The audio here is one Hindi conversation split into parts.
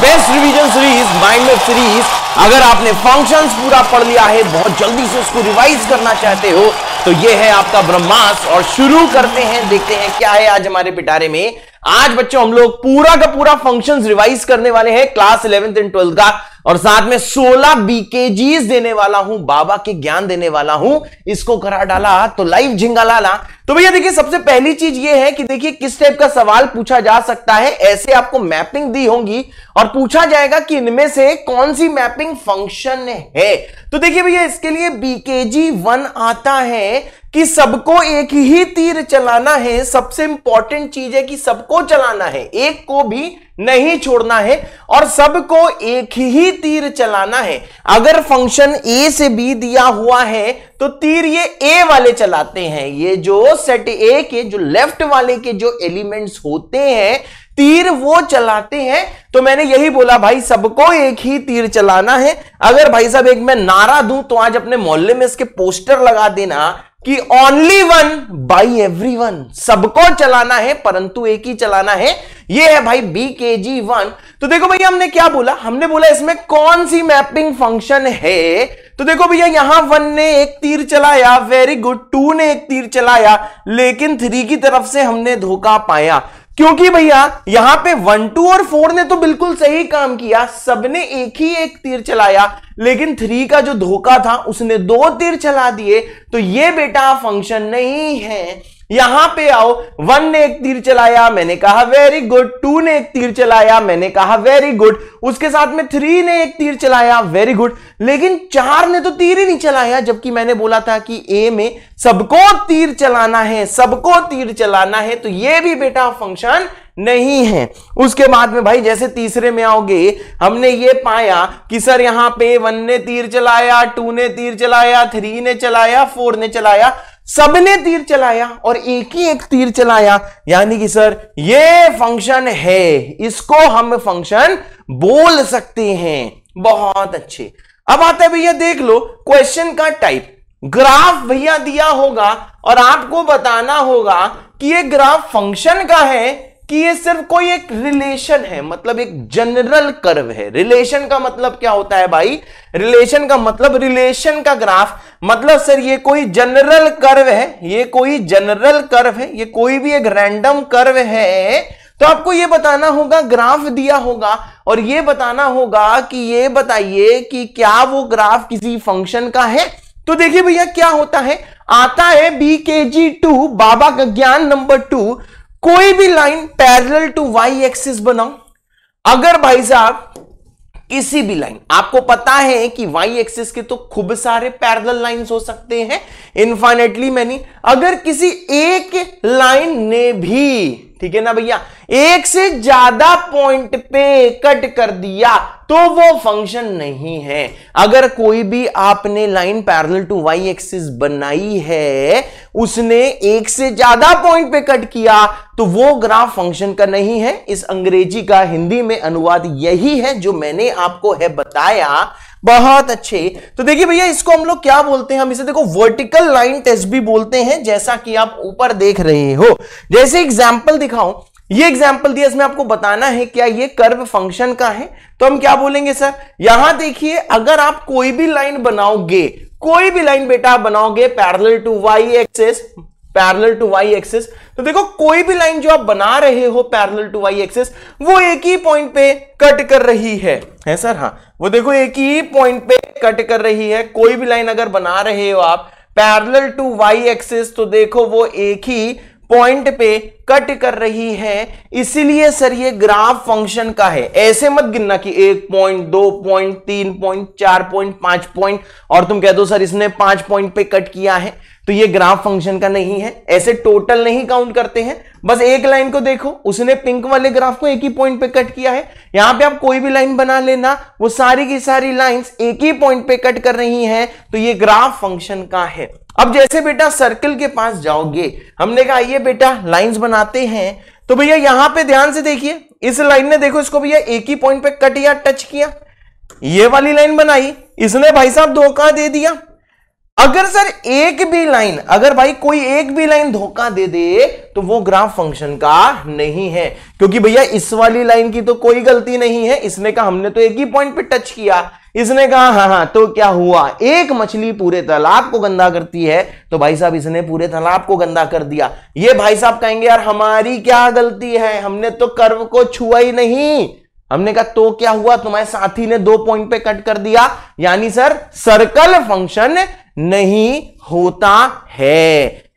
Best revision series mind map series अगर आपने फंक्शंस पूरा पढ़ लिया है बहुत जल्दी से उसको रिवाइज करना चाहते हो तो ये है आपका ब्रह्मास और शुरू करते हैं देखते हैं क्या है आज हमारे पिटारे में आज बच्चों हम लोग पूरा का पूरा फंक्शन रिवाइज करने वाले हैं क्लास इलेवेंथ एंड ट्वेल्थ का और साथ में 16 बीकेजीज देने वाला हूं बाबा के ज्ञान देने वाला हूं इसको करा डाला तो लाइव झिंगा लाला तो भैया देखिए सबसे पहली चीज ये है कि देखिए किस टाइप का सवाल पूछा जा सकता है ऐसे आपको मैपिंग दी होंगी और पूछा जाएगा कि इनमें से कौन सी मैपिंग फंक्शन है तो देखिए भैया इसके लिए बीकेजी वन आता है कि सबको एक ही तीर चलाना है सबसे इंपॉर्टेंट चीज है कि सबको चलाना है एक को भी नहीं छोड़ना है और सबको एक ही तीर चलाना है अगर फंक्शन ए से बी दिया हुआ है तो तीर ये ए वाले चलाते हैं ये जो सेट ए के जो लेफ्ट वाले के जो एलिमेंट्स होते हैं तीर वो चलाते हैं तो मैंने यही बोला भाई सबको एक ही तीर चलाना है अगर भाई साहब एक मैं नारा दूं तो आज अपने मोहल्ले में इसके पोस्टर लगा देना कि only one by every one सबको चलाना है परंतु एक ही चलाना है ये है भाई बी के जी वन तो देखो भैया हमने क्या बोला हमने बोला इसमें कौन सी मैपिंग फंक्शन है तो देखो भैया यहां वन ने एक तीर चलाया वेरी गुड टू ने एक तीर चलाया लेकिन थ्री की तरफ से हमने धोखा पाया क्योंकि भैया यहां पे वन टू और फोर ने तो बिल्कुल सही काम किया सबने एक ही एक तीर चलाया लेकिन थ्री का जो धोखा था उसने दो तीर चला दिए तो ये बेटा फंक्शन नहीं है यहां पे आओ वन ने एक तीर चलाया मैंने कहा वेरी गुड टू ने एक तीर चलाया मैंने कहा वेरी गुड उसके साथ में थ्री ने एक तीर चलाया वेरी गुड लेकिन चार ने तो तीर ही नहीं चलाया जबकि मैंने बोला था कि ए में सबको तीर चलाना है सबको तीर चलाना है तो ये भी बेटा फंक्शन नहीं है उसके बाद में भाई जैसे तीसरे में आओगे हमने ये पाया कि सर यहां पे वन ने तीर चलाया टू ने तीर चलाया थ्री ने चलाया फोर ने चलाया सबने तीर चलाया और एक ही एक तीर चलाया यानी कि सर ये फंक्शन है इसको हम फंक्शन बोल सकते हैं बहुत अच्छे अब आते भैया देख लो क्वेश्चन का टाइप ग्राफ भैया दिया होगा और आपको बताना होगा कि ये ग्राफ फंक्शन का है कि ये सिर्फ कोई एक रिलेशन है मतलब एक जनरल कर्व है रिलेशन का मतलब क्या होता है भाई रिलेशन का मतलब रिलेशन का ग्राफ मतलब सर ये कोई जनरल कर्व है ये कोई जनरल कर्व है ये कोई भी एक रैंडम कर्व है तो आपको ये बताना होगा ग्राफ दिया होगा और ये बताना होगा कि ये बताइए कि क्या वो ग्राफ किसी फंक्शन का है तो देखिए भैया क्या होता है आता है बीकेजी टू बाबा का ज्ञान नंबर टू कोई भी line parallel to Y axis बनाओ अगर भाई साहब किसी भी लाइन आपको पता है कि वाई एक्सिस के तो खूब सारे पैरेलल लाइंस हो सकते हैं इंफाइनेटली मैनी अगर किसी एक लाइन ने भी ठीक है ना भैया एक से ज्यादा पॉइंट पे कट कर दिया तो वो फंक्शन नहीं है अगर कोई भी आपने line parallel to Y axis बनाई है उसने एक से ज्यादा पॉइंट पे कट किया तो वो ग्राफ फंक्शन का नहीं है इस अंग्रेजी का हिंदी में अनुवाद यही है जो मैंने आपको है बताया बहुत अच्छे तो देखिए भैया इसको हम लोग क्या बोलते हैं हम इसे देखो वर्टिकल लाइन टेस्ट भी बोलते हैं जैसा कि आप ऊपर देख रहे हो जैसे एग्जाम्पल दिखाऊं ये एग्जाम्पल दिया इसमें आपको बताना है क्या ये कर्व फंक्शन का है तो हम क्या बोलेंगे सर यहां देखिए अगर आप कोई भी लाइन बनाओगे कोई भी लाइन बेटा आप बनाओगे parallel to Y axis parallel to Y axis तो देखो कोई भी लाइन जो आप बना रहे हो पैरेलल टू वाई एक्सिस वो एक ही पॉइंट पे कट कर रही है है सर हाँ वो देखो एक ही पॉइंट पे कट कर रही है कोई भी लाइन अगर बना रहे हो आप पैरेलल टू वाई एक्सिस तो देखो वो एक ही पॉइंट पे कट कर रही है इसीलिए सर ये ग्राफ फंक्शन का है ऐसे मत गिनना कि एक पॉइंट दो पॉइंट तीन पॉइंट चार पॉइंट पांच पॉइंट और तुम कह दो सर इसने पांच पॉइंट पे कट किया है तो ये ग्राफ फंक्शन का नहीं है ऐसे टोटल नहीं काउंट करते हैं बस एक लाइन को देखो उसने पिंक वाले ग्राफ को एक ही पॉइंट पे कट किया है यहां पे आप कोई भी लाइन बना लेना वो सारी की सारी लाइंस एक ही पॉइंट पे कट कर रही हैं तो ये ग्राफ फंक्शन का है अब जैसे बेटा सर्कल के पास जाओगे हमने कहा ये बेटा लाइन्स बनाते हैं तो भैया यहां पर ध्यान से देखिए इस लाइन ने देखो इसको भैया एक ही पॉइंट पे कट या टच किया ये वाली लाइन बनाई इसने भाई साहब धोखा दे दिया अगर सर एक भी लाइन अगर भाई कोई एक भी लाइन धोखा दे दे तो वो ग्राफ फंक्शन का नहीं है क्योंकि भैया इस वाली लाइन की तो कोई गलती नहीं है इसने कहा हमने तो एक ही पॉइंट पे टच किया इसने कहा हाँ हाँ तो क्या हुआ एक मछली पूरे तालाब को गंदा करती है तो भाई साहब इसने पूरे तालाब को गंदा कर दिया ये भाई साहब कहेंगे यार हमारी क्या गलती है हमने तो कर्व को छुआ ही नहीं हमने कहा तो क्या हुआ तुम्हारे साथी ने दो पॉइंट पे कट कर दिया यानी सर सर्कल फंक्शन नहीं होता है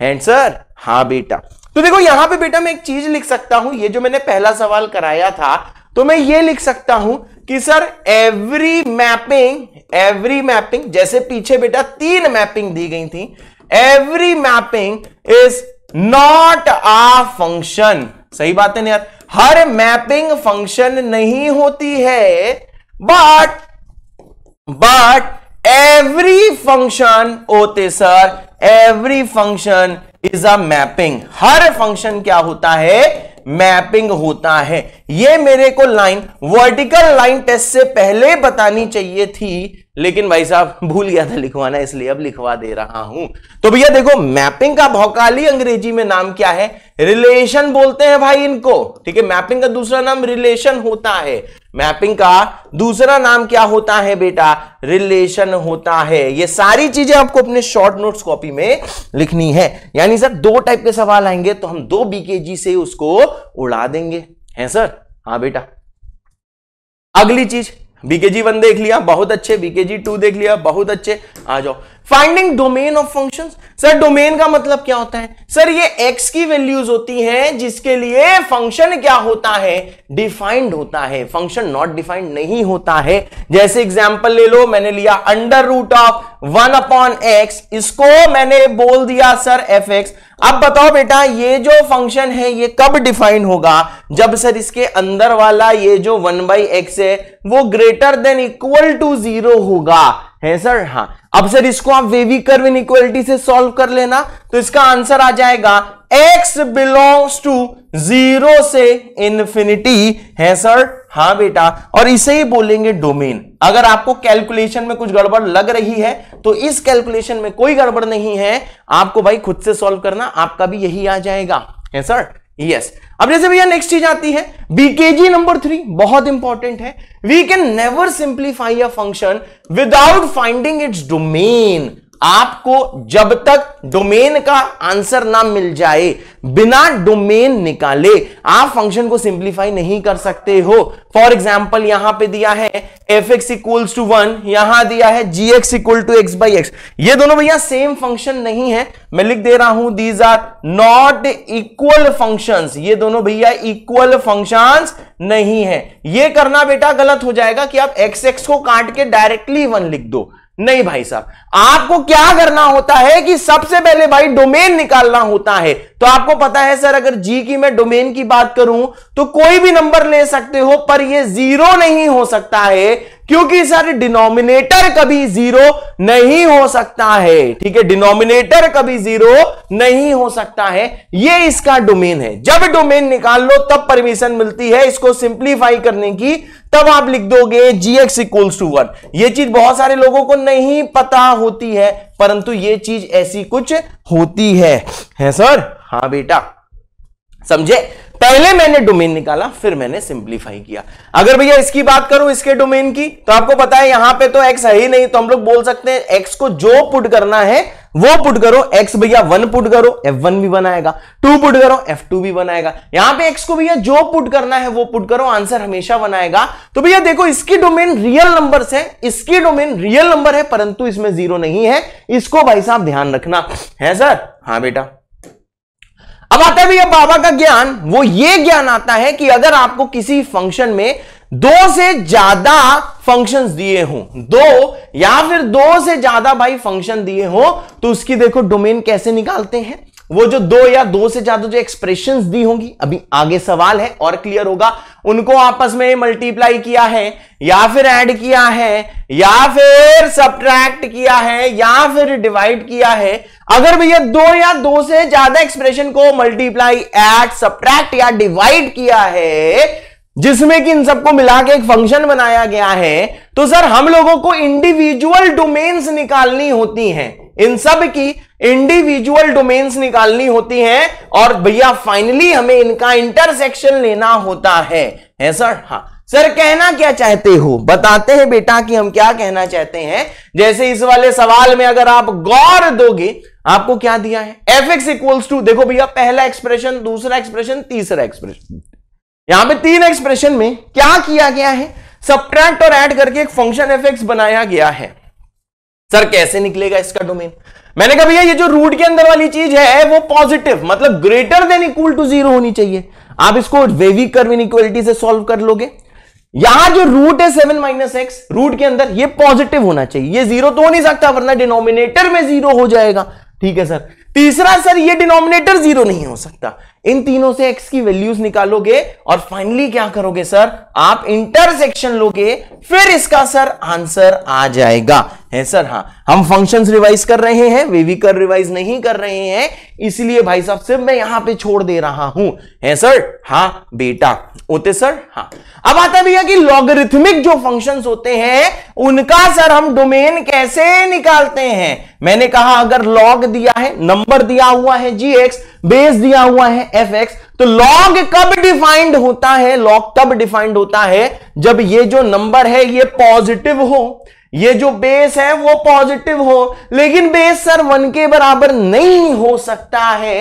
आंसर हा बेटा तो देखो यहां पे बेटा मैं एक चीज लिख सकता हूं ये जो मैंने पहला सवाल कराया था तो मैं ये लिख सकता हूं कि sir every mapping every mapping जैसे पीछे बेटा तीन मैपिंग दी गई थी every mapping is not a function सही बात है यार हर मैपिंग फंक्शन नहीं होती है बट बट एवरी फंक्शन होते sir every function is a mapping हर फंक्शन क्या होता है मैपिंग होता है ये मेरे को लाइन वर्टिकल लाइन टेस्ट से पहले बतानी चाहिए थी लेकिन भाई साहब भूल गया था लिखवाना इसलिए अब लिखवा दे रहा हूं तो भैया देखो मैपिंग का भौकाली अंग्रेजी में नाम क्या है रिलेशन बोलते हैं भाई इनको ठीक है मैपिंग का दूसरा नाम रिलेशन होता है मैपिंग का दूसरा नाम क्या होता है बेटा रिलेशन होता है ये सारी चीजें आपको अपने शॉर्ट नोट्स कॉपी में लिखनी है यानी सर दो टाइप के सवाल आएंगे तो हम दो बीकेजी से उसको उड़ा देंगे हैं सर हाँ बेटा अगली चीज बीकेजी वन देख लिया बहुत अच्छे बीकेजी टू देख लिया बहुत अच्छे आ जाओ finding domain of function sir domain का मतलब क्या होता है सर ये एक्स की वैल्यूज होती हैं जिसके लिए फंक्शन क्या होता है डिफाइंड होता है फंक्शन नॉट डिफाइंड नहीं होता है जैसे एग्जाम्पल ले लो मैंने लिया under root of one upon X इसको मैंने बोल दिया सर एफ एक्स अब बताओ बेटा ये जो फंक्शन है ये कब डिफाइन होगा जब सर इसके अंदर वाला ये जो वन बाई एक्स है वो greater than equal to zero होगा है सर हाँ अब सर इसको आप वेवी कर्व इनइक्वालिटी से सॉल्व कर लेना तो इसका आंसर आ जाएगा x बिलोंग्स टू जीरो से इनफिनिटी है सर हाँ बेटा और इसे ही बोलेंगे डोमेन अगर आपको कैलकुलेशन में कुछ गड़बड़ लग रही है तो इस कैलकुलेशन में कोई गड़बड़ नहीं है आपको भाई खुद से सॉल्व करना आपका भी यही आ जाएगा है सर यस अब जैसे भैया नेक्स्ट चीज आती है बीकेजी नंबर थ्री बहुत इंपॉर्टेंट है we can never simplify a function without finding its domain आपको जब तक डोमेन का आंसर ना मिल जाए बिना डोमेन निकाले आप फंक्शन को सिंप्लीफाई नहीं कर सकते हो फॉर एग्जाम्पल यहां पे दिया है F x equals to one यहां दिया है G X equal to X by X ये दोनों भैया सेम फंक्शन नहीं है मैं लिख दे रहा हूं these are not equal function ये दोनों भैया इक्वल फंक्शन नहीं है ये करना बेटा गलत हो जाएगा कि आप एक्स एक्स को काट के डायरेक्टली वन लिख दो नहीं भाई साहब आपको क्या करना होता है कि सबसे पहले भाई डोमेन निकालना होता है तो आपको पता है सर अगर जी की मैं डोमेन की बात करूं तो कोई भी नंबर ले सकते हो पर ये जीरो नहीं हो सकता है क्योंकि सर डिनोमिनेटर कभी जीरो नहीं हो सकता है ठीक है डिनोमिनेटर कभी जीरो नहीं हो सकता है ये इसका डोमेन है जब डोमेन निकाल लो तब परमिशन मिलती है इसको सिंप्लीफाई करने की तब आप लिख दोगे G X equals to one ये चीज बहुत सारे लोगों को नहीं पता होती है परंतु ये चीज ऐसी कुछ होती है है सर हाँ बेटा समझे पहले मैंने डोमेन निकाला फिर मैंने सिंप्लीफाई किया अगर भैया इसकी बात करूं इसके डोमेन की तो आपको पता है यहां पे तो एक्स है ही नहीं तो हम लोग बोल सकते हैं एक्स को जो पुट करना है वो पुट करो x भैया वन पुट करो f1 भी बनाएगा टू पुट करो f2 भी बनाएगा यहां पे x को भैया जो पुट करना है वो पुट करो आंसर हमेशा बनाएगा तो भैया देखो इसकी डोमेन रियल नंबर है इसकी डोमेन रियल नंबर है परंतु इसमें जीरो नहीं है इसको भाई साहब ध्यान रखना है सर हाँ बेटा अब आता है बाबा का ज्ञान वो ये ज्ञान आता है कि अगर आपको किसी फंक्शन में दो से ज्यादा फंक्शंस दिए हो दो या फिर दो से ज्यादा भाई फंक्शन दिए हो तो उसकी देखो डोमेन कैसे निकालते हैं वो जो दो या दो से ज्यादा जो एक्सप्रेशन दी होंगी अभी आगे सवाल है और क्लियर होगा उनको आपस में मल्टीप्लाई किया है या फिर ऐड किया है या फिर सब्ट्रैक्ट किया है या फिर डिवाइड किया है अगर भैया दो या दो से ज्यादा एक्सप्रेशन को मल्टीप्लाई एड सब्ट्रैक्ट या डिवाइड किया है जिसमें कि इन सबको मिला के एक फंक्शन बनाया गया है तो सर हम लोगों को इंडिविजुअल डोमेन्स निकालनी होती हैं इन सब की इंडिविजुअल डोमेन्स निकालनी होती हैं और भैया फाइनली हमें इनका इंटरसेक्शन लेना होता है है सर हा सर कहना क्या चाहते हो बताते हैं बेटा कि हम क्या कहना चाहते हैं जैसे इस वाले सवाल में अगर आप गौर दोगे आपको क्या दिया है एफ एक्स इक्वल्स टू देखो भैया पहला एक्सप्रेशन दूसरा एक्सप्रेशन तीसरा एक्सप्रेशन यहां पे तीन एक्सप्रेशन में क्या किया गया है सब्ट्रैक्ट और ऐड करके एक फंक्शन एफ एक्स बनाया गया है सर कैसे निकलेगा इसका डोमेन मैंने कहा भैया ये जो रूट के अंदर वाली चीज है वो पॉजिटिव मतलब greater than equal to zero होनी चाहिए आप इसको वेवी कर्व इनइक्वालिटी से सॉल्व कर लोगे यहां जो रूट है सेवन माइनस एक्स रूट के अंदर ये पॉजिटिव होना चाहिए ये जीरो तो हो नहीं सकता वरना डिनोमिनेटर में जीरो हो जाएगा ठीक है सर तीसरा सर ये डिनोमिनेटर जीरो नहीं हो सकता इन तीनों से एक्स की वैल्यूज निकालोगे और फाइनली क्या करोगे सर आप इंटरसेक्शन लोगे फिर इसका सर आंसर आ जाएगा है सर हाँ हम फंक्शंस रिवाइज कर रहे हैं वेविकर रिवाइज नहीं कर रहे हैं इसलिए भाई साहब सिर्फ मैं यहां पे छोड़ दे रहा हूं है सर हाँ बेटा होते सर हाँ अब आता है भैया कि लॉगरिथमिक जो फंक्शंस होते हैं उनका सर हम डोमेन कैसे निकालते हैं मैंने कहा अगर लॉग दिया है नंबर दिया हुआ है जी एक्स बेस दिया हुआ है एफ एक्स तो लॉग कब डिफाइंड होता है लॉग तब डिफाइंड होता है जब ये जो नंबर है ये पॉजिटिव हो ये जो बेस है वो पॉजिटिव हो लेकिन बेस सर वन के बराबर नहीं हो सकता है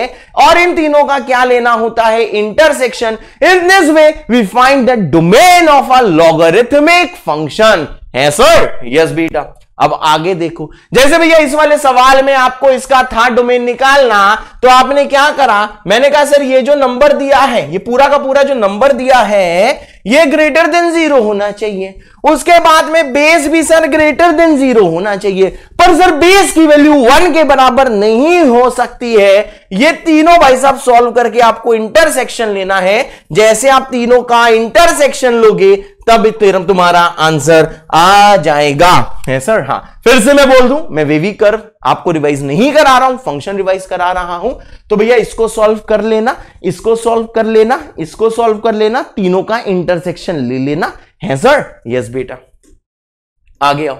और इन तीनों का क्या लेना होता है intersection in this way we find the domain of a logarithmic function है सर यस बेटा अब आगे देखो जैसे भैया इस वाले सवाल में आपको इसका था डोमेन निकालना तो आपने क्या करा मैंने कहा सर ये जो नंबर दिया है ये पूरा का पूरा जो नंबर दिया है ये ग्रेटर देन जीरो होना चाहिए उसके बाद में बेस भी सर ग्रेटर देन जीरो होना चाहिए पर सर बेस की वैल्यू वन के बराबर नहीं हो सकती है ये तीनों भाई साहब सॉल्व करके आपको इंटरसेक्शन लेना है जैसे आप तीनों का इंटरसेक्शन लोगे तब तेरम तो तुम्हारा आंसर आ जाएगा है सर हाँ फिर से मैं बोल दूं मैं वेवी कर आपको रिवाइज नहीं करा रहा हूं फंक्शन रिवाइज करा रहा हूं तो भैया इसको सॉल्व कर लेना इसको सॉल्व कर लेना इसको सॉल्व कर लेना तीनों का इंटरसेक्शन ले लेना है सर यस बेटा आगे आओ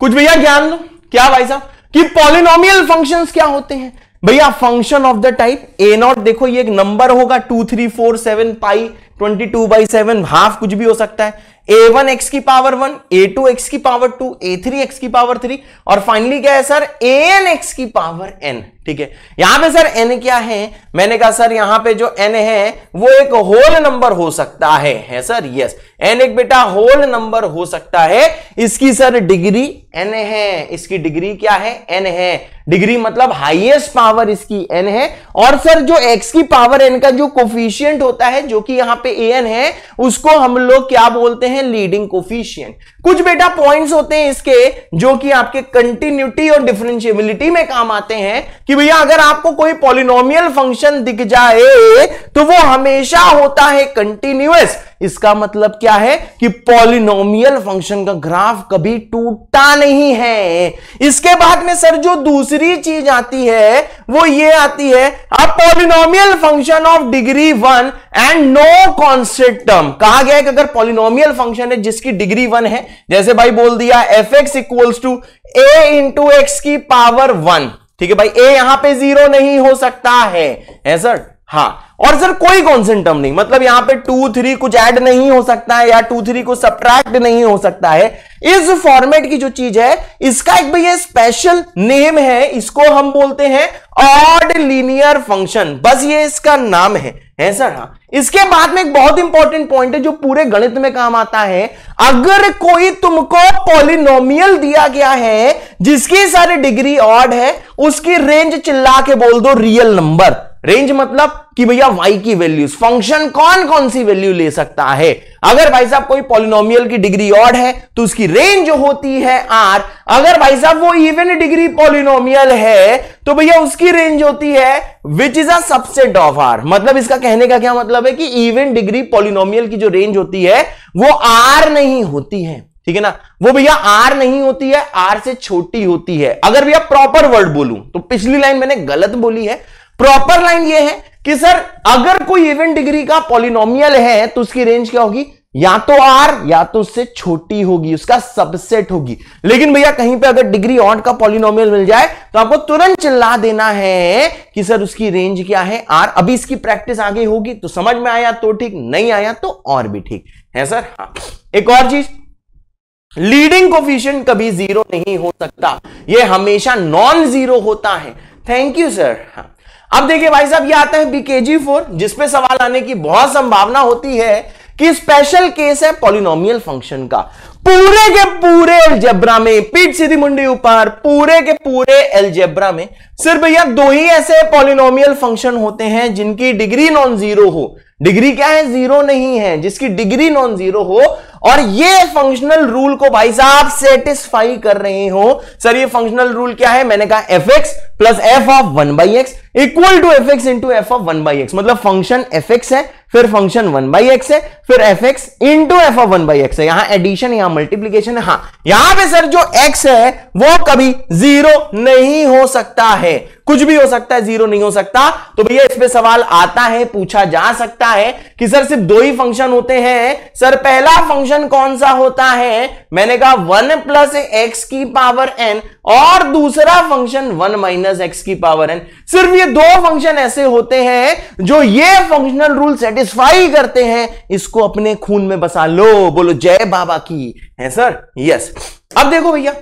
कुछ भैया ज्ञान लो क्या भाई साहब कि पॉलिनोमियल फंक्शन क्या होते हैं भैया function of the type A naught देखो ये एक नंबर होगा two three four seven pi twenty two by seven half कुछ भी हो सकता है ए वन एक्स की power one A two X की power two A three X की पावर थ्री और फाइनली क्या है सर ए एन एक्स की पावर एन ठीक है यहां पे सर एन क्या है मैंने कहा सर यहां पे जो एन है वो एक होल नंबर हो सकता है है सर यस एन एक बेटा होल नंबर हो सकता है इसकी सर डिग्री एन है इसकी डिग्री क्या है एन है डिग्री मतलब हाईएस्ट पावर इसकी एन है और सर जो एक्स की पावर एन का जो कोफिशियंट होता है जो कि यहां पे ए एन है उसको हम लोग क्या बोलते हैं हैं लीडिंग कोफिशियंट कुछ बेटा पॉइंट्स होते हैं इसके जो कि आपके कंटिन्यूटी और डिफरेंशियबिलिटी में काम आते हैं कि भैया अगर आपको कोई पॉलिनोमियल फंक्शन दिख जाए तो वो हमेशा होता है कंटिन्यूस इसका मतलब क्या है कि पॉलिनोमियल फंक्शन का ग्राफ कभी टूटा नहीं है इसके बाद में सर जो दूसरी चीज आती है वो ये आती है अब polynomial function of degree one and no constant term कहा गया है कि अगर पॉलिनोमियल फंक्शन है जिसकी डिग्री वन है जैसे भाई बोल दिया F x equals to A into X की पावर वन ठीक है भाई ए यहां पे जीरो नहीं हो सकता है सर हाँ और सर कोई कॉन्सेंट टर्म नहीं मतलब यहां पे टू थ्री कुछ ऐड नहीं हो सकता है या टू थ्री कुछ सब्ट्रैक्ट नहीं हो सकता है इस फॉर्मेट की जो चीज है इसका एक भैया स्पेशल नेम है इसको हम बोलते हैं ऑड लीनियर फंक्शन बस ये इसका नाम है है सर हाँ इसके बाद में एक बहुत इंपॉर्टेंट पॉइंट है जो पूरे गणित में काम आता है अगर कोई तुमको पॉलिनोमियल दिया गया है जिसकी सारी डिग्री ऑड है उसकी रेंज चिल्ला के बोल दो रियल नंबर रेंज मतलब कि भैया y की वैल्यूज फंक्शन कौन कौन सी वैल्यू ले सकता है अगर भाई साहब कोई पॉलिनोमियल की डिग्री ऑड है तो उसकी रेंज होती है r अगर भाई साहब वो इवन डिग्री पॉलिनोमियल है तो भैया उसकी रेंज होती है which is a subset of R मतलब इसका कहने का क्या मतलब है कि इवन डिग्री पॉलिनोमियल की जो रेंज होती है वो आर नहीं होती है ठीक है ना वो भैया आर नहीं होती है आर से छोटी होती है अगर भैया प्रॉपर वर्ड बोलूं तो पिछली लाइन मैंने गलत बोली है प्रॉपर लाइन ये है कि सर अगर कोई इवेंट डिग्री का पॉलिनोमियल है तो उसकी रेंज क्या होगी या तो आर या तो उससे छोटी होगी उसका सबसेट होगी लेकिन भैया कहीं पे अगर डिग्री ऑड का पॉलिनोमियल मिल जाए तो आपको तुरंत चिल्ला देना है कि सर उसकी रेंज क्या है आर अभी इसकी प्रैक्टिस आगे होगी तो समझ में आया तो ठीक नहीं आया तो और भी ठीक है सर हाँ एक और चीज लीडिंग कोफिशियन कभी जीरो नहीं हो सकता यह हमेशा नॉन जीरो होता है थैंक यू सर हाँ अब देखिए भाई साहब ये आता है बीकेजी फोर जिसपे सवाल आने की बहुत संभावना होती है कि स्पेशल केस है पॉलिनोमियल फंक्शन का पूरे के पूरे एलजेब्रा में पीठ सीधी मुंडी ऊपर पूरे के पूरे एल्जेब्रा में सिर्फ भैया दो ही ऐसे पॉलिनोमियल फंक्शन होते हैं जिनकी डिग्री नॉन जीरो हो डिग्री क्या है जीरो नहीं है जिसकी डिग्री नॉन जीरो हो और ये फंक्शनल रूल को भाई साहब सेटिस्फाई कर रहे हो सर ये फंक्शनल रूल क्या है मैंने कहा F x plus F of one by X equal to F x into F of one by X मतलब फंक्शन एफ एक्स है फिर फंक्शन वन बाई एक्स है फिर F x into F of one by X है यहां एडिशन यहां मल्टीप्लीकेशन है हाँ यहां पे सर जो एक्स है वो कभी जीरो नहीं हो सकता है कुछ भी हो सकता है जीरो नहीं हो सकता तो भैया इस पे सवाल आता है पूछा जा सकता है कि सर सिर्फ दो ही फंक्शन होते हैं सर पहला फंक्शन कौन सा होता है मैंने कहा वन प्लस एक्स की पावर एन और दूसरा function one minus minus X की पावर एन सिर्फ ये दो फंक्शन ऐसे होते हैं जो ये फंक्शनल रूल सेटिस्फाई करते हैं इसको अपने खून में बसा लो बोलो जय बाबा की है सर यस अब देखो भैया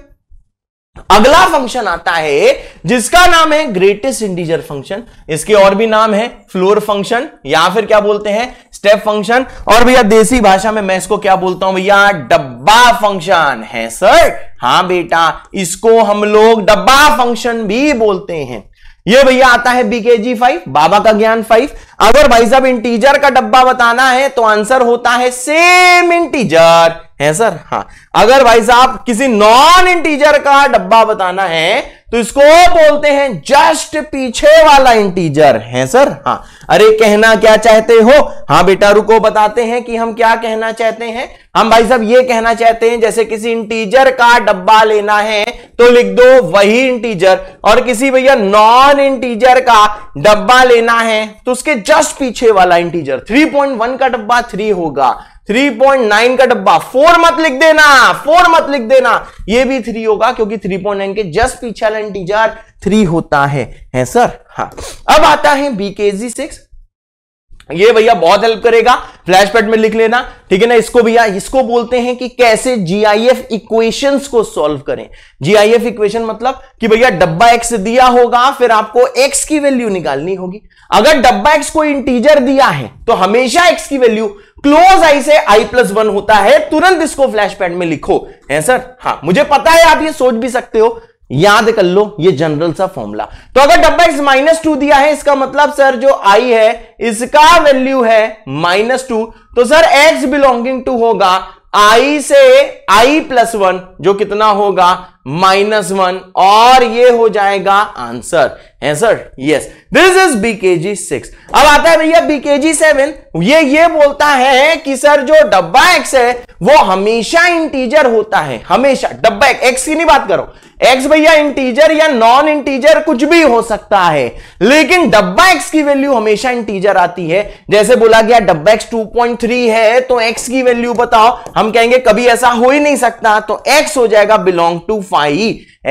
अगला फंक्शन आता है जिसका नाम है ग्रेटेस्ट इंटीजर फंक्शन इसके और भी नाम है फ्लोर फंक्शन या फिर क्या बोलते हैं स्टेप फंक्शन और भैया देसी भाषा में मैं इसको क्या बोलता हूं भैया डब्बा फंक्शन है सर हाँ बेटा इसको हम लोग डब्बा फंक्शन भी बोलते हैं ये भैया आता है बीकेजी फाइव बाबा का ज्ञान फाइव अगर भाई साहब इंटीजर का डब्बा बताना है तो आंसर होता है सेम इंटीजर है सर हाँ अगर भाई साहब किसी नॉन इंटीजर का डब्बा बताना है तो इसको बोलते हैं जस्ट पीछे वाला इंटीजर है सर हाँ अरे कहना क्या चाहते हो हाँ बेटा रुको बताते हैं कि हम क्या कहना चाहते हैं हम भाई साहब ये कहना चाहते हैं जैसे किसी इंटीजर का डब्बा लेना है तो लिख दो वही इंटीजर और किसी भैया नॉन इंटीजर का डब्बा लेना है तो उसके जस्ट पीछे वाला इंटीजर 3.1 का डब्बा 3 होगा 3.9 का डब्बा फोर मत लिख देना फोर मत लिख देना ये भी थ्री होगा क्योंकि 3.9 के जस्ट पीछे एंड डीजार थ्री होता है है सर हाँ अब आता है बीकेजी सिक्स ये भैया बहुत हेल्प करेगा फ्लैशपैड में लिख लेना ठीक है ना इसको भैया इसको बोलते हैं कि कैसे जीआईएफ इक्वेशंस को सॉल्व करें जीआईएफ इक्वेशन मतलब कि भैया डब्बा एक्स दिया होगा फिर आपको एक्स की वैल्यू निकालनी होगी अगर डब्बा एक्स को इंटीजर दिया है तो हमेशा एक्स की वैल्यू क्लोज आई से आई प्लस वन होता है तुरंत इसको फ्लैशपैड में लिखो है सर हाँ मुझे पता है आप ये सोच भी सकते हो याद कर लो ये जनरल सा फॉर्मूला तो अगर डब्बा एक्स माइनस टू दिया है इसका मतलब सर जो आई है इसका वैल्यू है माइनस टू तो सर एक्स बिलोंगिंग टू होगा आई से आई प्लस वन जो कितना होगा माइनस वन और ये हो जाएगा आंसर है sir yes this is BKG six अब आता है भैया बीकेजी सेवन ये ये बोलता है कि सर जो डब्बा एक्स है वो हमेशा इंटीजर होता है हमेशा डब्बा एक्स की नहीं बात करो एक्स भैया इंटीजर या नॉन इंटीजर कुछ भी हो सकता है लेकिन डब्बा एक्स की वैल्यू हमेशा इंटीजर आती है जैसे बोला गया डब्बा एक्स 2.3 है तो एक्स की वैल्यू बताओ हम कहेंगे कभी ऐसा हो ही नहीं सकता तो एक्स हो जाएगा बिलोंग टू फाइव पाई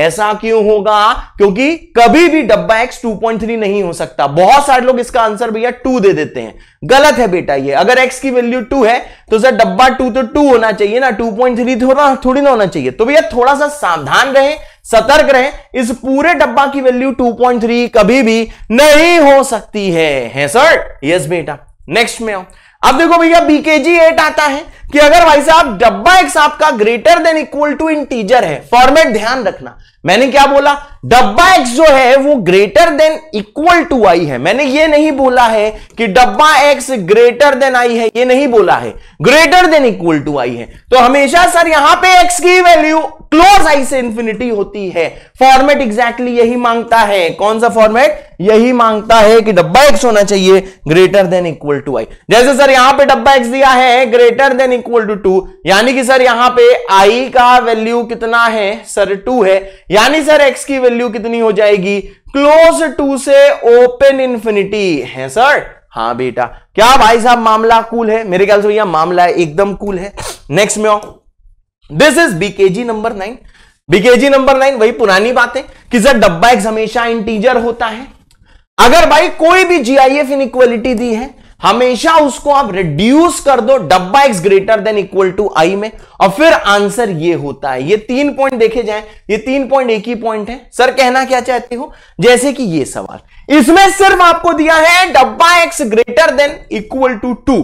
ऐसा क्यों होगा क्योंकि कभी भी डब्बा एक्स 2.3 नहीं हो सकता बहुत सारे लोग इसका आंसर भैया टू दे देते हैं गलत है बेटा ये अगर एक्स की वैल्यू टू है तो सर डब्बा टू तो टू होना चाहिए ना 2.3 थोड़ा थोड़ी ना होना चाहिए तो भैया थोड़ा सा सावधान रहे सतर्क रहे इस पूरे डब्बा की वैल्यू थ्री कभी भी नहीं हो सकती है, है सर यस बेटा नेक्स्ट में आओ अब देखो भैया बीकेजी एट आता है कि अगर भाई साहब डब्बा एक्स आपका greater than equal to integer है फॉर्मेट ध्यान रखना मैंने क्या बोला डब्बा एक्स जो है वो ग्रेटर देन इक्वल टू आई है मैंने ये नहीं बोला है कि डब्बा एक्स ग्रेटर देन आई है ये नहीं बोला है ग्रेटर देन इक्वल टू आई है तो हमेशा सर यहां पे एक्स की वैल्यू क्लोज आई से इंफिनिटी होती है फॉर्मेट एग्जैक्टली exactly यही मांगता है कौन सा फॉर्मेट यही मांगता है कि डब्बा एक्स होना चाहिए greater than equal to I जैसे सर यहां पर डब्बा एक्स दिया है greater than equal to two two कि सर यहां पे i का वैल्यू कितना है सर टू है यानी सर x की वैल्यू कितनी हो जाएगी क्लोज टू से ओपन इंफिनिटी है सर हाँ बेटा क्या भाई साहब मामला कूल है मेरे ख्याल से भैया मामला एकदम कूल है नेक्स्ट में this is BKG number nine BKG number nine वही पुरानी बात है कि सर डब्बा एक्स हमेशा इंटीजर होता है अगर भाई कोई भी जीआईएफ इनइक्वालिटी दी है हमेशा उसको आप रिड्यूस कर दो डब्बा x greater than equal to I में और फिर आंसर ये होता है ये तीन पॉइंट देखे जाए ये तीन पॉइंट एक ही पॉइंट है सर कहना क्या चाहते हो जैसे कि ये सवाल इसमें सिर्फ आपको दिया है डब्बा x greater than equal to two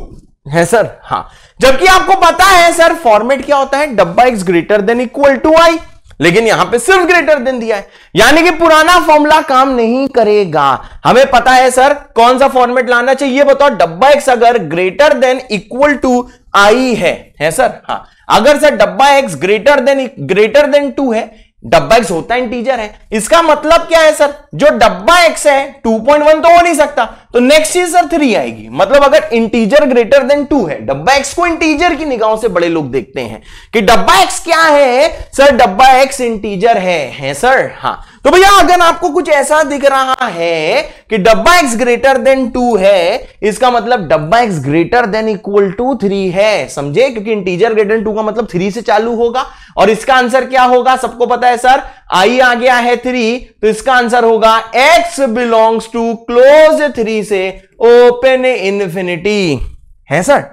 है सर हाँ जबकि आपको पता है सर फॉर्मेट क्या होता है डब्बा x greater than equal to i लेकिन यहां पे सिर्फ ग्रेटर देन दिया है यानी कि पुराना फॉर्मूला काम नहीं करेगा हमें पता है सर कौन सा फॉर्मेट लाना चाहिए बताओ तो डब्बा एक्स अगर ग्रेटर देन इक्वल टू आई है है सर हाँ अगर सर डब्बा x greater than greater than two है डब्बा एक्स होता है इंटीजर है इसका मतलब क्या है सर जो डब्बा एक्स है टू तो हो नहीं सकता तो नेक्स्ट चीज सर थ्री आएगी मतलब अगर इंटीजर ग्रेटर देन टू है डब्बा एक्स को इंटीजर की निगाहों से बड़े लोग देखते हैं कि डब्बा एक्स क्या है सर डब्बा एक्स इंटीजर है है सर हाँ तो भैया अगर आपको कुछ ऐसा दिख रहा है कि डब्बा एक्स ग्रेटर देन टू है इसका मतलब डब्बा x greater than equal to three है समझे क्योंकि इंटीजर ग्रेटर टू का मतलब थ्री से चालू होगा और इसका आंसर क्या होगा सबको पता है सर आई आ गया है थ्री तो इसका आंसर होगा x belongs to close three से ओपन इन्फिनिटी है सर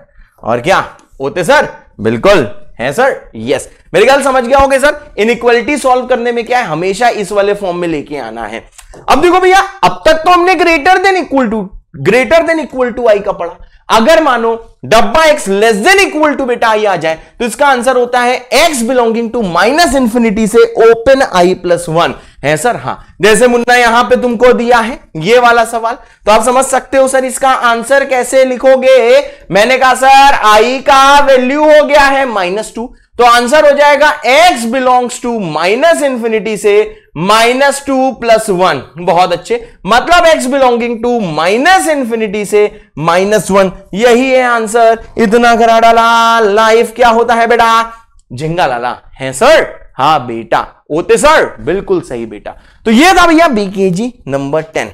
और क्या होते सर बिल्कुल है सर यस मेरे ख्याल समझ गया होगा सर इनइक्वालिटी सॉल्व करने में क्या है हमेशा इस वाले फॉर्म में लेके आना है अब देखो भैया अब तक तो हमने greater than equal to greater than equal to i का पड़ा अगर मानो डब्बा x less than equal to बेटा आई आ जाए तो इसका आंसर होता है x belonging to minus infinity से ओपन आई प्लस वन है सर हाँ जैसे मुन्ना यहां पे तुमको दिया है ये वाला सवाल तो आप समझ सकते हो सर इसका आंसर कैसे लिखोगे मैंने कहा सर आई का वैल्यू हो गया है माइनस टू तो आंसर हो जाएगा x belongs to minus infinity से माइनस टू प्लस वन बहुत अच्छे मतलब x belonging to minus infinity से माइनस वन यही है आंसर इतना करा डाला लाइफ क्या होता है बेटा झिंगा लाला है सर हा बेटा ओते सर बिल्कुल सही बेटा तो ये था भैया बीकेजी नंबर टेन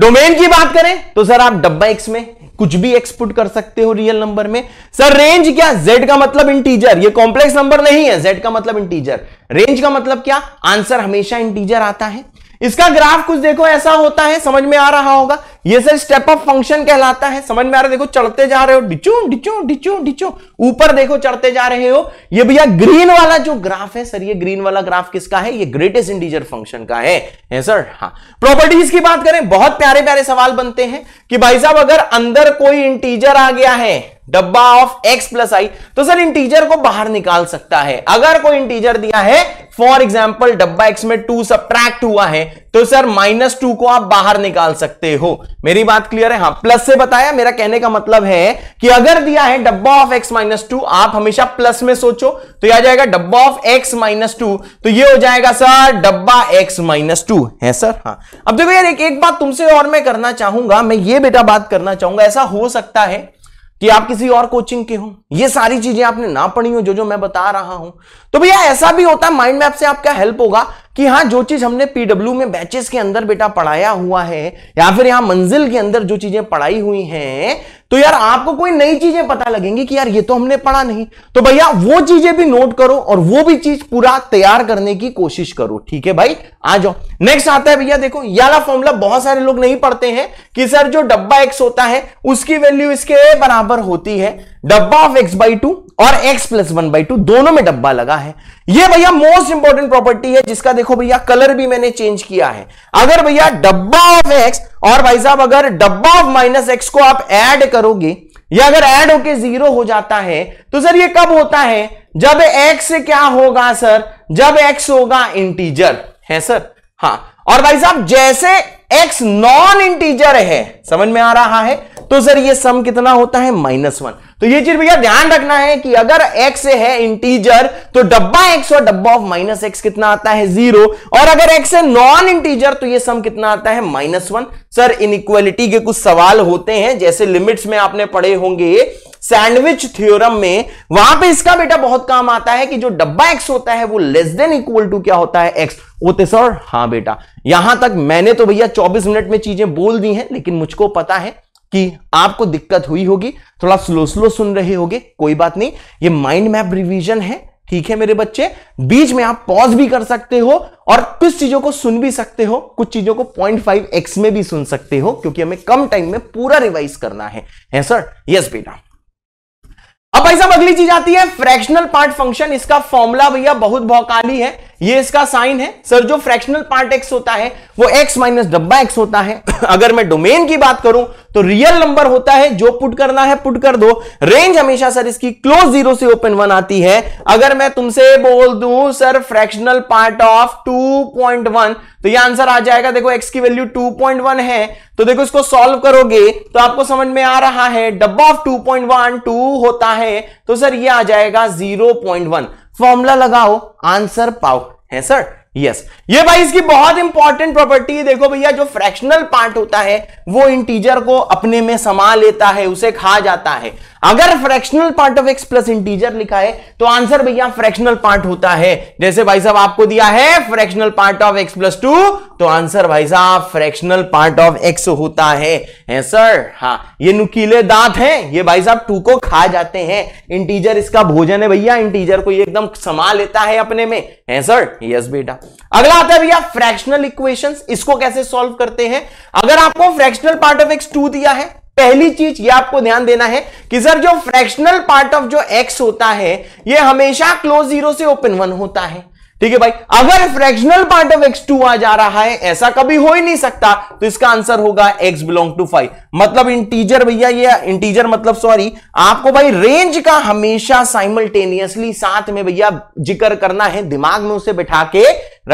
डोमेन की बात करें तो सर आप डब्बा एक्स में कुछ भी एक्सपुट कर सकते हो रियल नंबर में सर रेंज क्या z का मतलब इंटीजर ये कॉम्प्लेक्स नंबर नहीं है z का मतलब इंटीजर रेंज का मतलब क्या आंसर हमेशा इंटीजर आता है इसका ग्राफ कुछ देखो ऐसा होता है समझ में आ रहा होगा ये सर स्टेप अप फंक्शन कहलाता है समझ में आ रहा है देखो चढ़ते जा रहे हो डिचू डिचू डिचू डिचू ऊपर देखो चढ़ते जा रहे हो ये भैया ग्रीन वाला जो ग्राफ है सर ये ग्रीन वाला ग्राफ किसका है ये ग्रेटेस्ट इंटीजर फंक्शन का है है सर हाँ प्रॉपर्टीज की बात करें बहुत प्यारे प्यारे सवाल बनते हैं कि भाई साहब अगर अंदर कोई इंटीजर आ गया है डब्बा ऑफ एक्स प्लस आई तो सर इंटीजर को बाहर निकाल सकता है अगर कोई इंटीजर दिया है फॉर एग्जाम्पल डब्बा एक्स में टू सब्ट्रैक्ट हुआ है तो सर माइनस टू को आप बाहर निकाल सकते हो मेरी बात क्लियर है हाँ प्लस से बताया मेरा कहने का मतलब है कि अगर दिया है डब्बा ऑफ एक्स माइनस टू आप हमेशा प्लस में सोचो तो यह आ जाएगा डब्बा ऑफ एक्स माइनस टू तो ये हो जाएगा सर डब्बा एक्स माइनस टू है सर हाँ अब देखो यार एक, एक बात तुमसे और मैं करना चाहूंगा मैं ये बेटा बात करना चाहूंगा ऐसा हो सकता है कि आप किसी और कोचिंग के हो ये सारी चीजें आपने ना पढ़ी हो जो जो मैं बता रहा हूं तो भैया ऐसा भी होता है माइंड मैप से आपका हेल्प होगा कि हाँ जो चीज हमने पीडब्ल्यू में बैचेस के अंदर बेटा पढ़ाया हुआ है या फिर यहां मंजिल के अंदर जो चीजें पढ़ाई हुई हैं तो यार आपको कोई नई चीजें पता लगेंगी कि यार ये तो हमने पढ़ा नहीं तो भैया वो चीजें भी नोट करो और वो भी चीज पूरा तैयार करने की कोशिश करो ठीक है भाई आ जाओ नेक्स्ट आता है भैया देखो याला फॉर्मूला बहुत सारे लोग नहीं पढ़ते हैं कि सर जो डब्बा एक्स होता है उसकी वैल्यू इसके बराबर होती है डब्बा ऑफ एक्स बाई टू और x plus one by two दोनों में डब्बा लगा है ये भैया मोस्ट इंपॉर्टेंट प्रॉपर्टी है जिसका देखो भैया कलर भी मैंने चेंज किया है अगर भैया डब्बा ऑफ एक्स और भाई साहब अगर डब्बा ऑफ माइनस एक्स को आप ऐड करोगे या अगर ऐड होके जीरो हो जाता है तो सर ये कब होता है जब एक्स क्या होगा सर जब एक्स होगा इंटीजर है सर हाँ और भाई साहब जैसे एक्स नॉन इंटीजर है समझ में आ रहा है तो सर ये सम कितना होता है माइनस वन तो ये चीज भैया ध्यान रखना है कि अगर x है इंटीजर तो डब्बा x और डब्बा ऑफ माइनस एक्स कितना आता है जीरो और अगर x है नॉन इंटीजर तो ये सम कितना आता है माइनस वन सर इनइक्वालिटी के कुछ सवाल होते हैं जैसे लिमिट्स में आपने पढ़े होंगे सैंडविच थ्योरम में वहां पे इसका बेटा बहुत काम आता है कि जो डब्बा एक्स होता है वो लेस देन इक्वल टू क्या होता है एक्स ओते सर हाँ बेटा यहां तक मैंने तो भैया 24 मिनट में चीजें बोल दी हैं लेकिन मुझको पता है कि आपको दिक्कत हुई होगी थोड़ा स्लो स्लो सुन रहे होगे कोई बात नहीं ये माइंड मैप रिवीजन है ठीक है मेरे बच्चे बीच में आप पॉज भी कर सकते हो और कुछ चीजों को सुन भी सकते हो कुछ चीजों को 0.5x में भी सुन सकते हो क्योंकि हमें कम टाइम में पूरा रिवाइज करना है है सर यस बेटा अब भाई साहब अगली चीज आती है फ्रैक्शनल पार्ट फंक्शन इसका फॉर्मूला भैया बहुत भौकाली है ये इसका साइन है सर जो फ्रैक्शनल पार्ट एक्स होता है वो एक्स माइनस डब्बा एक्स होता है अगर मैं डोमेन की बात करूं तो रियल नंबर होता है जो पुट करना है पुट कर दो रेंज हमेशा सर इसकी क्लोज जीरो से ओपन वन आती है अगर मैं तुमसे बोल दूं सर फ्रैक्शनल पार्ट ऑफ 2.1 तो ये आंसर आ जाएगा देखो एक्स की वैल्यू 2.1 है तो देखो इसको सॉल्व करोगे तो आपको समझ में आ रहा है डब्बा ऑफ टू वन टू होता है तो सर यह आ जाएगा वन फॉर्मूला लगाओ आंसर पाओ है सर यस yes. ये भाई इसकी बहुत इंपॉर्टेंट प्रॉपर्टी है देखो भैया जो फ्रैक्शनल पार्ट होता है वो इंटीजर को अपने में समा लेता है उसे खा जाता है अगर fractional part of x plus integer लिखा है तो आंसर भैया फ्रैक्शनल पार्ट होता है जैसे भाई साहब आपको दिया है fractional part of x plus two तो आंसर भाई साहब फ्रैक्शनल पार्ट ऑफ एक्स होता है हैं सर हाँ ये नुकीले दांत हैं ये भाई साहब टू को खा जाते हैं इंटीजर इसका भोजन है भैया इंटीजर को ये एकदम समा लेता है अपने में है सर यस बेटा अगला आता है भैया फ्रैक्शनल इक्वेशन इसको कैसे सॉल्व करते हैं अगर आपको fractional part of x two दिया है पहली चीज ये आपको ध्यान देना है कि सर जो फ्रैक्शनल पार्ट ऑफ जो एक्स होता है ये हमेशा क्लोज जीरो से ओपन वन होता है ठीक है भाई अगर fractional part of x two आ जा रहा है ऐसा कभी हो ही नहीं सकता तो इसका आंसर होगा एक्स बिलोंग टू फाइव मतलब इंटीजर भैया ये इंटीजर मतलब सॉरी आपको भाई रेंज का हमेशा साइमल्टेनियसली साथ में भैया जिक्र करना है दिमाग में उसे बैठा के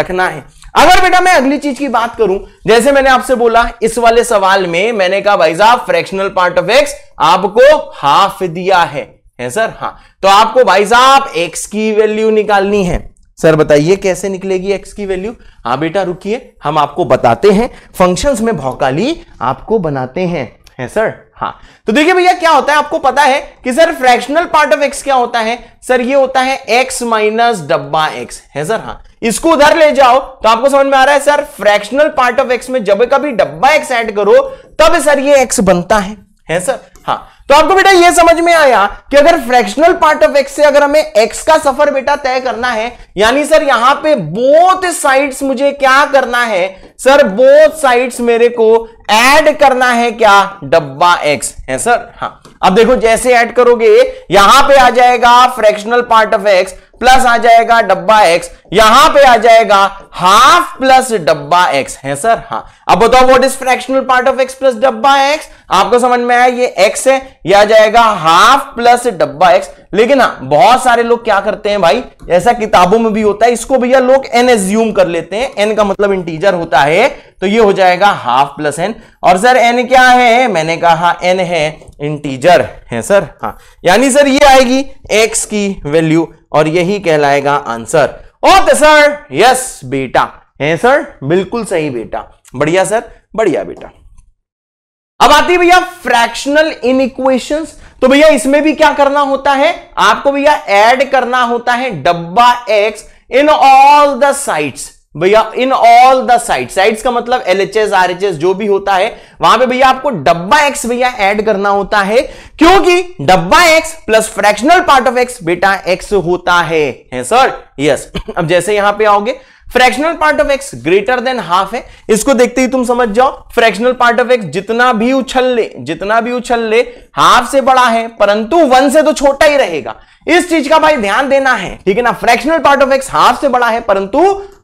रखना है अगर बेटा मैं अगली चीज की बात करूं जैसे मैंने आपसे बोला इस वाले सवाल में मैंने कहा भाई साहब फ्रैक्शनल पार्ट ऑफ एक्स आपको हाफ दिया है है सर हाँ तो आपको भाई साहब एक्स की वैल्यू निकालनी है सर बताइए कैसे निकलेगी एक्स की वैल्यू हाँ बेटा रुकिए हम आपको बताते हैं फंक्शंस में भौकाली आपको बनाते हैं है सर हाँ तो देखिए भैया क्या होता है आपको पता है कि sir fractional part of x क्या होता है सर ये होता है एक्स माइनस डब्बा एक्स है सर हाँ इसको उधर ले जाओ तो आपको समझ में आ रहा है sir fractional part of x में जब कभी डब्बा एक्स एड करो तब सर ये एक्स बनता है है सर हाँ तो आपको बेटा ये समझ में आया कि अगर फ्रैक्शनल पार्ट ऑफ एक्स से अगर हमें एक्स का सफर बेटा तय करना है यानी सर यहां पे बोथ साइड्स मुझे क्या करना है सर बोथ साइड्स मेरे को ऐड करना है क्या डब्बा एक्स है सर हाँ अब देखो जैसे ऐड करोगे यहां पे आ जाएगा fractional part of x plus आ जाएगा डब्बा एक्स यहां पे आ जाएगा हाफ प्लस डब्बा एक्स है सर हाँ अब बताओ what is fractional part of x plus डब्बा एक्स आपको समझ में आया ये एक्स है ये आ जाएगा हाफ प्लस डब्बा एक्स लेकिन हाँ बहुत सारे लोग क्या करते हैं भाई ऐसा किताबों में भी होता है इसको भैया लोग एन एज्यूम कर लेते हैं एन का मतलब इंटीजर होता है तो ये हो जाएगा हाफ प्लस एन और सर एन क्या है मैंने कहा एन है इंटीजर है सर हाँ यानी सर ये आएगी एक्स की वैल्यू और यही कहलाएगा आंसर ओके सर यस बेटा है सर बिल्कुल सही बेटा बढ़िया सर बढ़िया बेटा अब आती है भैया फ्रैक्शनल इन तो भैया इसमें भी क्या करना होता है आपको भैया ऐड करना होता है डब्बा x in all the sides भैया in all the side sides का मतलब एलएचएस आरएचएस जो भी होता है वहां पे भैया आपको डब्बा एक्स भैया ऐड करना होता है क्योंकि डब्बा x plus fractional part of x बेटा एक्स होता है, है सर यस yes. अब जैसे यहां पे आओगे fractional part of x greater than half है इसको देखते ही तुम समझ जाओ फ्रैक्शनल पार्ट ऑफ एक्स जितना भी उछल ले जितना भी उछल ले हाफ से बड़ा है परंतु वन से तो छोटा ही रहेगा इस चीज का भाई ध्यान देना है ठीक है ना fractional part of x half से बड़ा है परंतु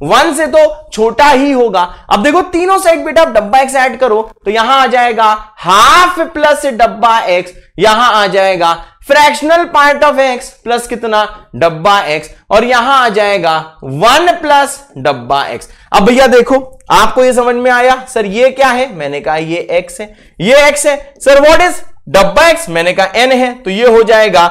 वन से तो छोटा ही होगा अब देखो तीनों साइड बेटा डब्बा एक्स एड करो तो यहां आ जाएगा हाफ प्लस डब्बा एक्स यहां आ जाएगा fractional part of x plus कितना डब्बा एक्स और यहां आ जाएगा वन प्लस डब्बा एक्स अब भैया देखो आपको ये समझ में आया सर ये क्या है मैंने कहा ये एक्स है ये एक्स है सर व्हाट इज डब्बा एक्स मैंने कहा एन है तो ये हो जाएगा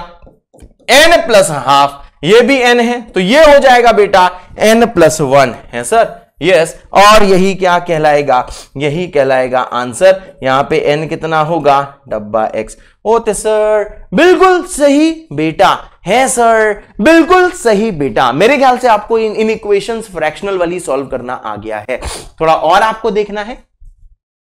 एन प्लस हाफ ये भी एन है तो ये हो जाएगा बेटा एन प्लस वन है सर यस और यही क्या कहलाएगा यही कहलाएगा आंसर यहां पे एन कितना होगा डब्बा एक्स ओते सर बिल्कुल सही बेटा है सर बिल्कुल सही बेटा मेरे ख्याल से आपको इन इन इक्वेशंस फ्रैक्शनल वाली सॉल्व करना आ गया है थोड़ा और आपको देखना है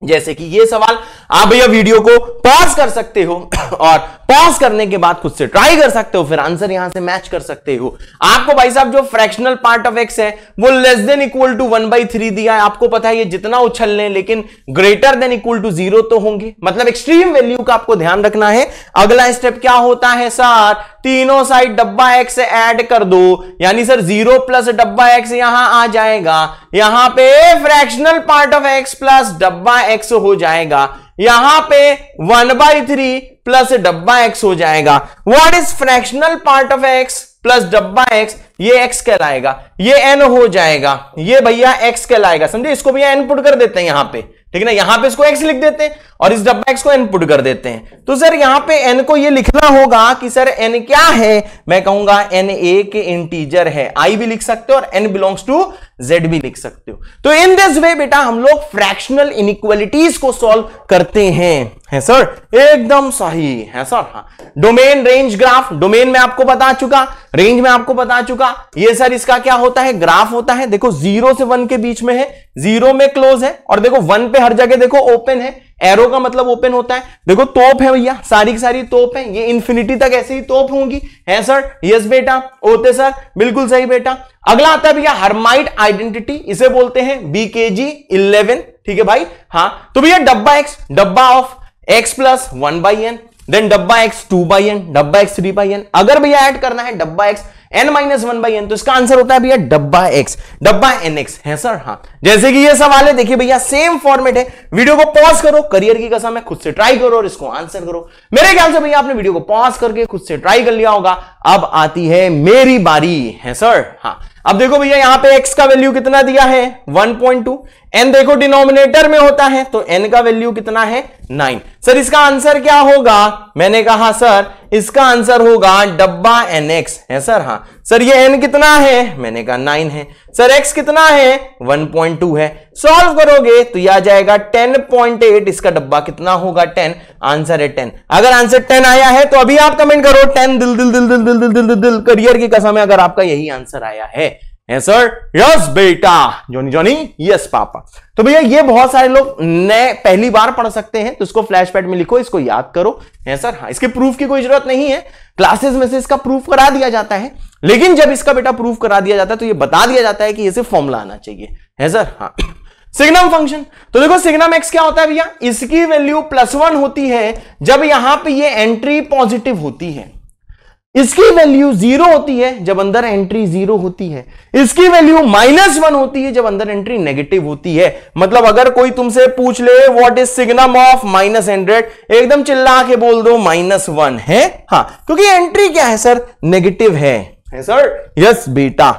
जैसे कि ये सवाल आप भैया वीडियो को पॉज कर सकते हो और पॉज करने के बाद खुद से ट्राई कर सकते हो फिर आंसर यहां से मैच कर सकते हो आपको भाई साहब जो फ्रैक्शनल पार्ट ऑफ एक्स है वो less than equal to one by three दिया है आपको पता है ये जितना उछल लें लेकिन greater than equal to zero तो होंगे मतलब एक्सट्रीम वैल्यू का आपको ध्यान रखना है अगला स्टेप क्या होता है सर तीनों साइड डब्बा एक्स ऐड कर दो यानी सर जीरो प्लस डब्बा एक्स यहां आ जाएगा यहां पे fractional part of x plus डब्बा एक्स हो जाएगा यहां पे वन बाई थ्री प्लस डब्बा एक्स हो जाएगा what is fractional part of x plus डब्बा एक्स ये एक्स कहलाएगा ये एन हो जाएगा ये भैया एक्स कहलाएगा समझे इसको भैया एन पुट कर देते हैं यहां पर ठीक है ना यहां पे इसको एक्स लिख देते हैं और इस डब्बा एक्स को एन पुट कर देते हैं तो सर यहां पे एन को ये लिखना होगा कि सर एन क्या है मैं कहूंगा एन ए के इंटीजर है आई भी लिख सकते हो और एन बिलोंग्स टू जेड भी लिख सकते हो तो इन दिस वे बेटा हम लोग फ्रैक्शनल इनिक्वलिटीज को सॉल्व करते हैं है सर एकदम सही है सर हाँ डोमेन रेंज ग्राफ डोमेन में आपको बता चुका रेंज में आपको बता चुका ये सर इसका क्या होता है ग्राफ होता है देखो जीरो से वन के बीच में है जीरो में क्लोज है और देखो वन पे हर जगह देखो ओपन है एरो का मतलब ओपन होता है देखो तोप है भैया सारी की सारी तोप है ये इन्फिनिटी तक ऐसे ही तोप होंगी है सर यस बेटा ओते सर बिल्कुल सही बेटा अगला आता है भैया हरमाइट आइडेंटिटी इसे बोलते हैं बीकेजी इलेवन ठीक है भाई हाँ तो भैया डब्बा एक्स डब्बा of x plus one by n then डब्बा एक्स टू बाई एन डब्बा एक्स थ्री बाई एन अगर भैया ऐड करना है डब्बा x n minus one by n तो इसका आंसर होता है भैया डब्बा एक्स डब्बा एन एक्स है सर हाँ जैसे कि ये सवाल है देखिए भैया सेम फॉर्मेट है वीडियो को पॉज करो करियर की कसम है खुद से ट्राई करो और इसको आंसर करो मेरे ख्याल से भैया आपने वीडियो को पॉज करके खुद से ट्राई कर लिया होगा अब आती है मेरी बारी है हाँ सर हाँ अब देखो भैया यहां पे एक्स का वैल्यू कितना दिया है 1.2 एन देखो डिनोमिनेटर में होता है तो एन का वैल्यू कितना है नाइन सर इसका आंसर क्या होगा मैंने कहा सर इसका आंसर होगा डब्बा एन एक्स है सर हाँ सर ये एन कितना है मैंने कहा नाइन है सर एक्स कितना है वन पॉइंट टू है सॉल्व करोगे तो यह आ जाएगा टेन पॉइंट एट इसका डब्बा कितना होगा टेन आंसर है टेन अगर आंसर टेन आया है तो अभी आप कमेंट करो टेन दिल दिल दिल दिल दिल दिल दिल दिल, करियर की कसम है अगर आपका यही आंसर आया है आंसर यस बेटा जोनी जोनी यस पापा तो भैया ये बहुत सारे लोग नए पहली बार पढ़ सकते हैं तो इसको फ्लैशपैड में लिखो इसको याद करो आंसर हाँ इसके प्रूफ की कोई जरूरत नहीं है क्लासेस में से इसका प्रूफ करा दिया जाता है लेकिन जब इसका बेटा प्रूफ करा दिया जाता है तो ये बता दिया जाता है कि ये सिर्फ फॉर्मूला आना चाहिए आंसर हाँ सिग्नम फंक्शन तो देखो सिग्नम एक्स क्या होता है भैया इसकी वैल्यू प्लस वन होती है जब यहां पर यह एंट्री पॉजिटिव होती है इसकी वैल्यू जीरो होती है जब अंदर एंट्री जीरो होती है इसकी वैल्यू माइनस वन होती है जब अंदर एंट्री नेगेटिव होती है मतलब अगर कोई तुमसे पूछ ले what is signum of minus hundred एकदम चिल्ला के बोल दो माइनस वन है हाँ क्योंकि एंट्री क्या है सर नेगेटिव है है सर यस बेटा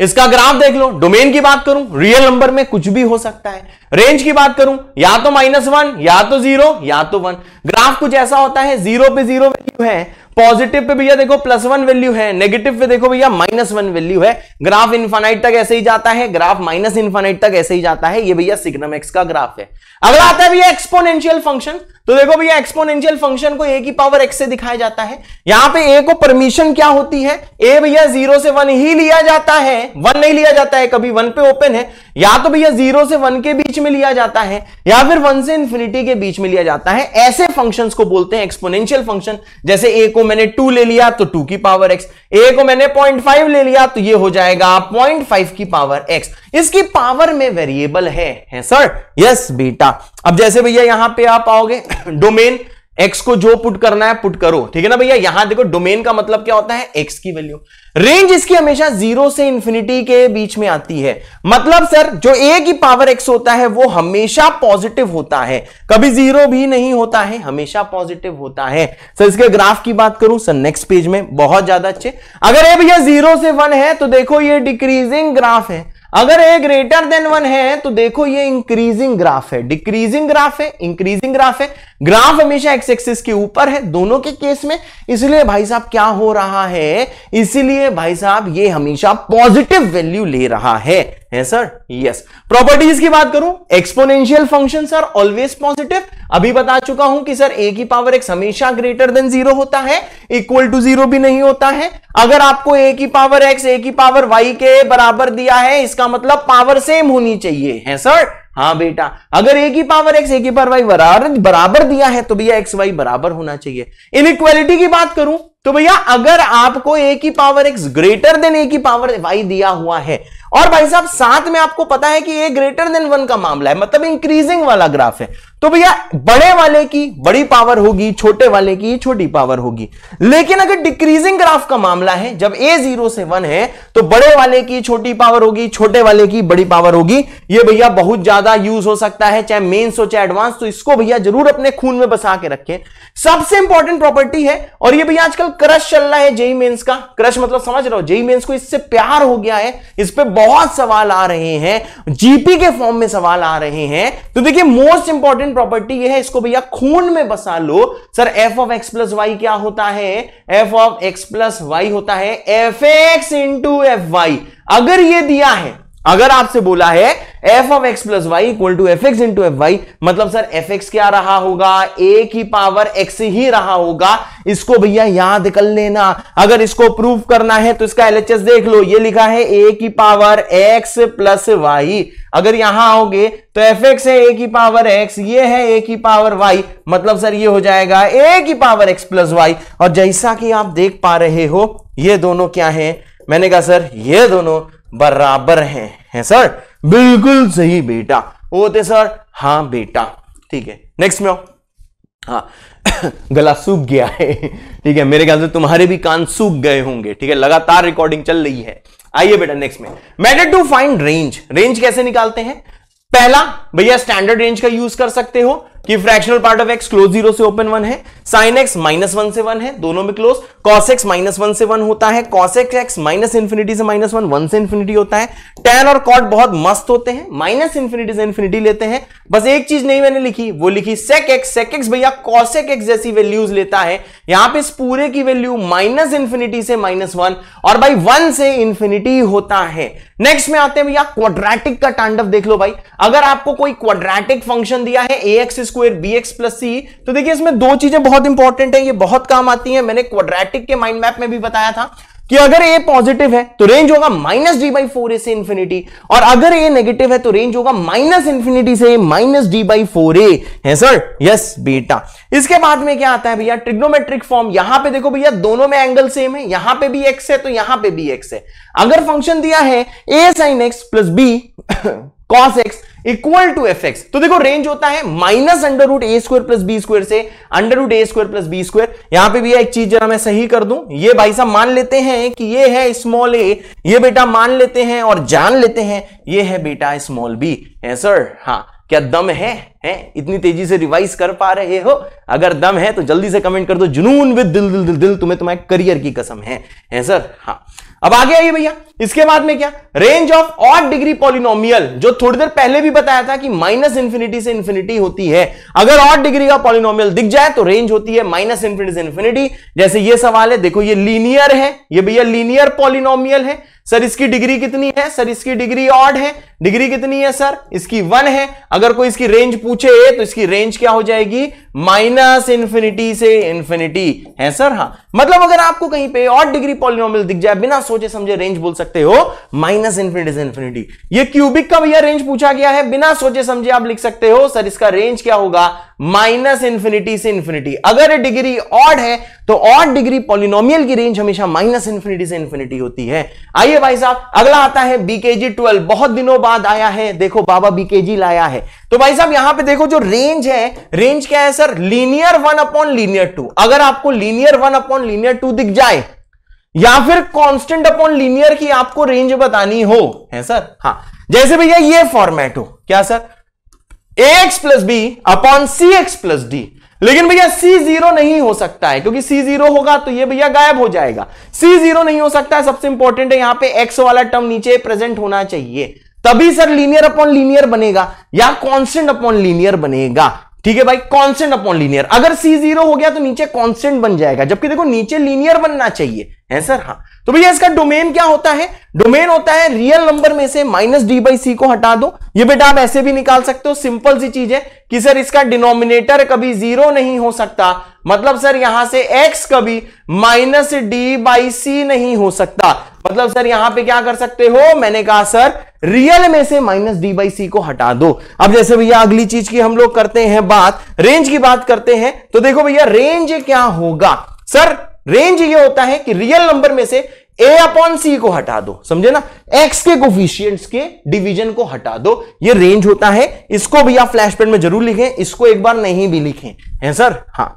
इसका ग्राफ देख लो डोमेन की बात करूं रियल नंबर में कुछ भी हो सकता है रेंज की बात करूं या तो माइनस वन या तो जीरो या तो वन ग्राफ कुछ ऐसा होता है जीरो पे जीरो वैल्यू है पॉजिटिव पे भैया देखो प्लस वन वैल्यू है नेगेटिव पे देखो भैया माइनस वन वैल्यू है ग्राफ इन्फानाइट तक ऐसे ही जाता है ग्राफ माइनस इन्फानाइट तक ऐसे ही जाता है ये भैया सिग्नम एक्स का ग्राफ है अगला आता है भैया एक्सपोनेंशियल फंक्शन तो देखो भैया एक्सपोनेंशियल फंक्शन को ए की पावर एक्स से दिखाया जाता है यहां पे ए को परमिशन क्या होती है ए भैया जीरो से वन ही लिया जाता है वन नहीं लिया जाता है कभी वन पे ओपन है या तो भैया जीरो से वन के बीच में लिया जाता है या फिर वन से इंफिनिटी के बीच में लिया जाता है ऐसे फंक्शन को बोलते हैं एक्सपोनेंशियल फंक्शन जैसे ए को मैंने टू ले लिया तो टू की पावर एक्स ए को मैंने पॉइंट फाइव ले लिया तो ये हो जाएगा पॉइंट फाइव की पावर एक्स इसकी पावर में वेरिएबल है, है सर यस बेटा अब जैसे भैया यहां पे आप आओगे डोमेन एक्स को जो पुट करना है पुट करो ठीक है ना भैया यहां देखो डोमेन का मतलब क्या होता है एक्स की वैल्यू रेंज इसकी हमेशा जीरो से इंफिनिटी के बीच में आती है मतलब सर जो ए की पावर एक्स होता है वो हमेशा पॉजिटिव होता है कभी जीरो भी नहीं होता है हमेशा पॉजिटिव होता है सर इसके ग्राफ की बात करूं सर नेक्स्ट पेज में बहुत ज्यादा अच्छे अगर ए भैया जीरो से वन है तो देखो ये डिक्रीजिंग ग्राफ है अगर ए ग्रेटर देन वन है तो देखो ये इंक्रीजिंग ग्राफ है डिक्रीजिंग ग्राफ है इंक्रीजिंग ग्राफ है ग्राफ हमेशा एक्स एक्सिस के ऊपर है दोनों के केस में इसलिए भाई साहब क्या हो रहा है इसीलिए भाई साहब ये हमेशा पॉजिटिव वैल्यू ले रहा है है सर यस प्रॉपर्टीज की बात करूं exponential functions are always positive अभी बता चुका हूं कि सर ए की पावर एक्स हमेशा ग्रेटर देन जीरो होता है इक्वल टू जीरो भी नहीं होता है अगर आपको ए की पावर एक्स ए की पावर वाई के बराबर दिया है इसका मतलब पावर सेम होनी चाहिए है सर हाँ बेटा अगर ए की पावर एक्स ए की पावर वाई बराबर बराबर दिया है तो भैया एक्स वाई बराबर होना चाहिए इनइक्वालिटी की बात करूं तो भैया अगर आपको ए की power x greater than a की पावर वाई दिया हुआ है और भाई साहब साथ में आपको पता है कि ये ग्रेटर देन वन का मामला है मतलब इंक्रीजिंग वाला ग्राफ है तो भैया बड़े वाले की बड़ी पावर होगी छोटे वाले की छोटी पावर होगी लेकिन अगर डिक्रीजिंग ग्राफ का मामला है जब ए जीरो से वन है तो बड़े वाले की छोटी पावर होगी छोटे वाले की बड़ी पावर होगी ये भैया बहुत ज्यादा यूज हो सकता है चाहे मेन्स हो चाहे एडवांस तो इसको भैया जरूर अपने खून में बसा के रखें सबसे इंपॉर्टेंट प्रॉपर्टी है और ये भैया आजकल क्रश चल रहा है जेई मेन्स का क्रश मतलब समझ रहे हो जेई मेन्स को इससे प्यार हो गया है इस पर बहुत सवाल आ रहे हैं जीपी के फॉर्म में सवाल आ रहे हैं तो देखिए मोस्ट इंपॉर्टेंट सेकंड प्रॉपर्टी ये है इसको भैया खून में बसा लो sir f of x plus y क्या होता है f of x plus y होता है F x into f y अगर ये दिया है अगर आपसे बोला है f of x plus y equal to F x into f y मतलब सर एफ एक्स क्या रहा होगा ए की पावर एक्स ही रहा होगा इसको भैया याद कर लेना अगर इसको प्रूव करना है तो इसका एलएचएस देख लो ये लिखा है ए की पावर एक्स प्लस वाई अगर यहां आओगे तो एफ एक्स है ए की पावर एक्स ये है ए की पावर वाई मतलब सर ये हो जाएगा ए की पावर एक्स प्लस वाई और जैसा कि आप देख पा रहे हो ये दोनों क्या है मैंने कहा सर ये दोनों बराबर हैं हैं सर बिल्कुल सही बेटा वो थे सर हाँ बेटा ठीक है नेक्स्ट में आओ हाँ गला सूख गया है ठीक है मेरे ख्याल से तुम्हारे भी कान सूख गए होंगे ठीक है लगातार रिकॉर्डिंग चल रही है आइए बेटा नेक्स्ट में matter to find range range कैसे निकालते हैं पहला भैया स्टैंडर्ड रेंज का यूज कर सकते हो कि fractional part of x close zero से ओपन वन है साइन एक्स माइनस वन से वन है दोनों में close cos x minus one से वन होता है cos x x minus infinity से माइनस वन वन से इन्फिनिटी होता है टेन और कॉट बहुत मस्त होते हैं माइनस इन्फिनिटी से इन्फिनिटी लेते हैं बस एक चीज नहीं मैंने लिखी वो लिखी सेक एक्स सेक एक्स भैया कॉसेक एक्स जैसी वैल्यूज लेता है यहां पर इस पूरे की वैल्यू माइनस इन्फिनिटी से माइनस वन और भाई वन से इन्फिनिटी होता है नेक्स्ट में आते हैं भैया क्वाड्रेटिक का टांडव देख लो भाई अगर आपको कोई क्वाड्रेटिक फंक्शन दिया है a x square b x plus c तो देखिए इसमें दो चीजें बहुत इंपॉर्टेंट हैं ये बहुत काम आती हैं मैंने क्वाड्रेटिक के माइंड मैप में भी बताया था कि अगर ए पॉजिटिव है तो रेंज होगा minus d by four a से इन्फिनिटी और अगर ए नेगेटिव है तो रेंज होगा माइनस इन्फिनिटी से minus d by four a है सर यस बेटा इसके बाद में क्या आता है भैया ट्रिग्नोमेट्रिक फॉर्म यहां पे देखो भैया दोनों में एंगल सेम है यहां पे भी एक्स है तो यहां पे भी एक्स है अगर फंक्शन दिया है a sine x plus b cos x equal to F x तो देखो रेंज होता है minus under root a square plus b square से under root a square plus b square यहां पे भी एक चीज जरा मैं सही कर दूं ये भाई साहब मान लेते हैं कि ये है स्मॉल ए ये बेटा मान लेते हैं और जान लेते हैं ये है बेटा स्मॉल बी है सर हाँ क्या दम है हैं इतनी तेजी से रिवाइज कर पा रहे हो अगर दम है तो जल्दी से कमेंट कर दो जुनून विद दिल दिल दिल दिल तुम्हें तुम्हारे करियर की कसम है हैं सर हाँ अब आगे आइए भैया इसके बाद में क्या range of odd degree polynomial जो थोड़ी देर पहले भी बताया था कि माइनस इंफिनिटी से इंफिनिटी होती है अगर ऑट डिग्री का पॉलिनोमियल दिख जाए तो रेंज होती है माइनस इंफिनिटी से इंफिनिटी जैसे ये सवाल है देखो ये लीनियर है ये भैया लीनियर पॉलिनोमियल है सर इसकी डिग्री कितनी है सर इसकी डिग्री ऑड है डिग्री कितनी है सर इसकी वन है अगर कोई इसकी रेंज पूछे तो इसकी रेंज क्या हो जाएगी माइनस इंफिनिटी से इंफिनिटी है सर हाँ मतलब अगर आपको कहीं पे और डिग्री पॉलिनोमियल दिख जाए बिना सोचे समझे रेंज बोल सकते हो माइनस इन्फिनिटी इंफिनिटी इन्फिनिटी ये क्यूबिक का भैया रेंज पूछा गया है बिना सोचे समझे आप लिख सकते हो सर इसका रेंज क्या होगा माइनस इन्फिनिटी से इन्फिनिटी अगर डिग्री ऑड है तो ऑड डिग्री पॉलिनोमियल की रेंज हमेशा माइनस इन्फिनिटी से इन्फिनिटी होती है आइए भाई साहब अगला आता है बीकेजी ट्वेल्व बहुत दिनों बाद आया है देखो बाबा बीकेजी लाया है तो भाई साहब यहां पे देखो जो रेंज है रेंज क्या है sir linear one upon linear two अगर आपको linear one upon linear two दिख जाए या फिर कॉन्स्टेंट अपॉन लीनियर की आपको रेंज बतानी हो है सर हाँ जैसे भैया ये फॉर्मेट हो क्या sir a x plus b upon c x plus d लेकिन भैया सी जीरो नहीं हो सकता है क्योंकि सी जीरो होगा तो ये भैया गायब हो जाएगा सी जीरो नहीं हो सकता है सबसे इंपॉर्टेंट है यहां पे एक्स वाला टर्म नीचे प्रेजेंट होना चाहिए तभी सर लीनियर अपॉन लीनियर बनेगा या कॉन्स्टेंट अपॉन लीनियर बनेगा ठीक है भाई कॉन्स्टेंट अपॉन लीनियर अगर सी जीरो हो गया तो नीचे कॉन्स्टेंट बन जाएगा जबकि देखो नीचे लीनियर बनना चाहिए सर हाँ तो भैया इसका डोमेन क्या होता है डोमेन होता है रियल नंबर में से माइनस डी बाई सी को हटा दो ये बेटा आप ऐसे भी निकाल सकते हो सिंपल सी चीज है कि सर इसका डिनोमिनेटर कभी जीरो नहीं हो सकता मतलब सर यहां से एक्स कभी माइनस डी बाई सी नहीं हो सकता मतलब सर यहां पे क्या कर सकते हो मैंने कहा सर रियल में से माइनस डी बाई सी को हटा दो अब जैसे भैया अगली चीज की हम लोग करते हैं बात रेंज की बात करते हैं तो देखो भैया रेंज क्या होगा सर रेंज ये होता है कि रियल नंबर में से ए अपॉन सी को हटा दो समझे ना एक्स के कोफिशियंट्स के डिवीजन को हटा दो ये रेंज होता है इसको भी आप फ्लैश पेन में जरूर लिखें इसको एक बार नहीं भी लिखें हैं सर हाँ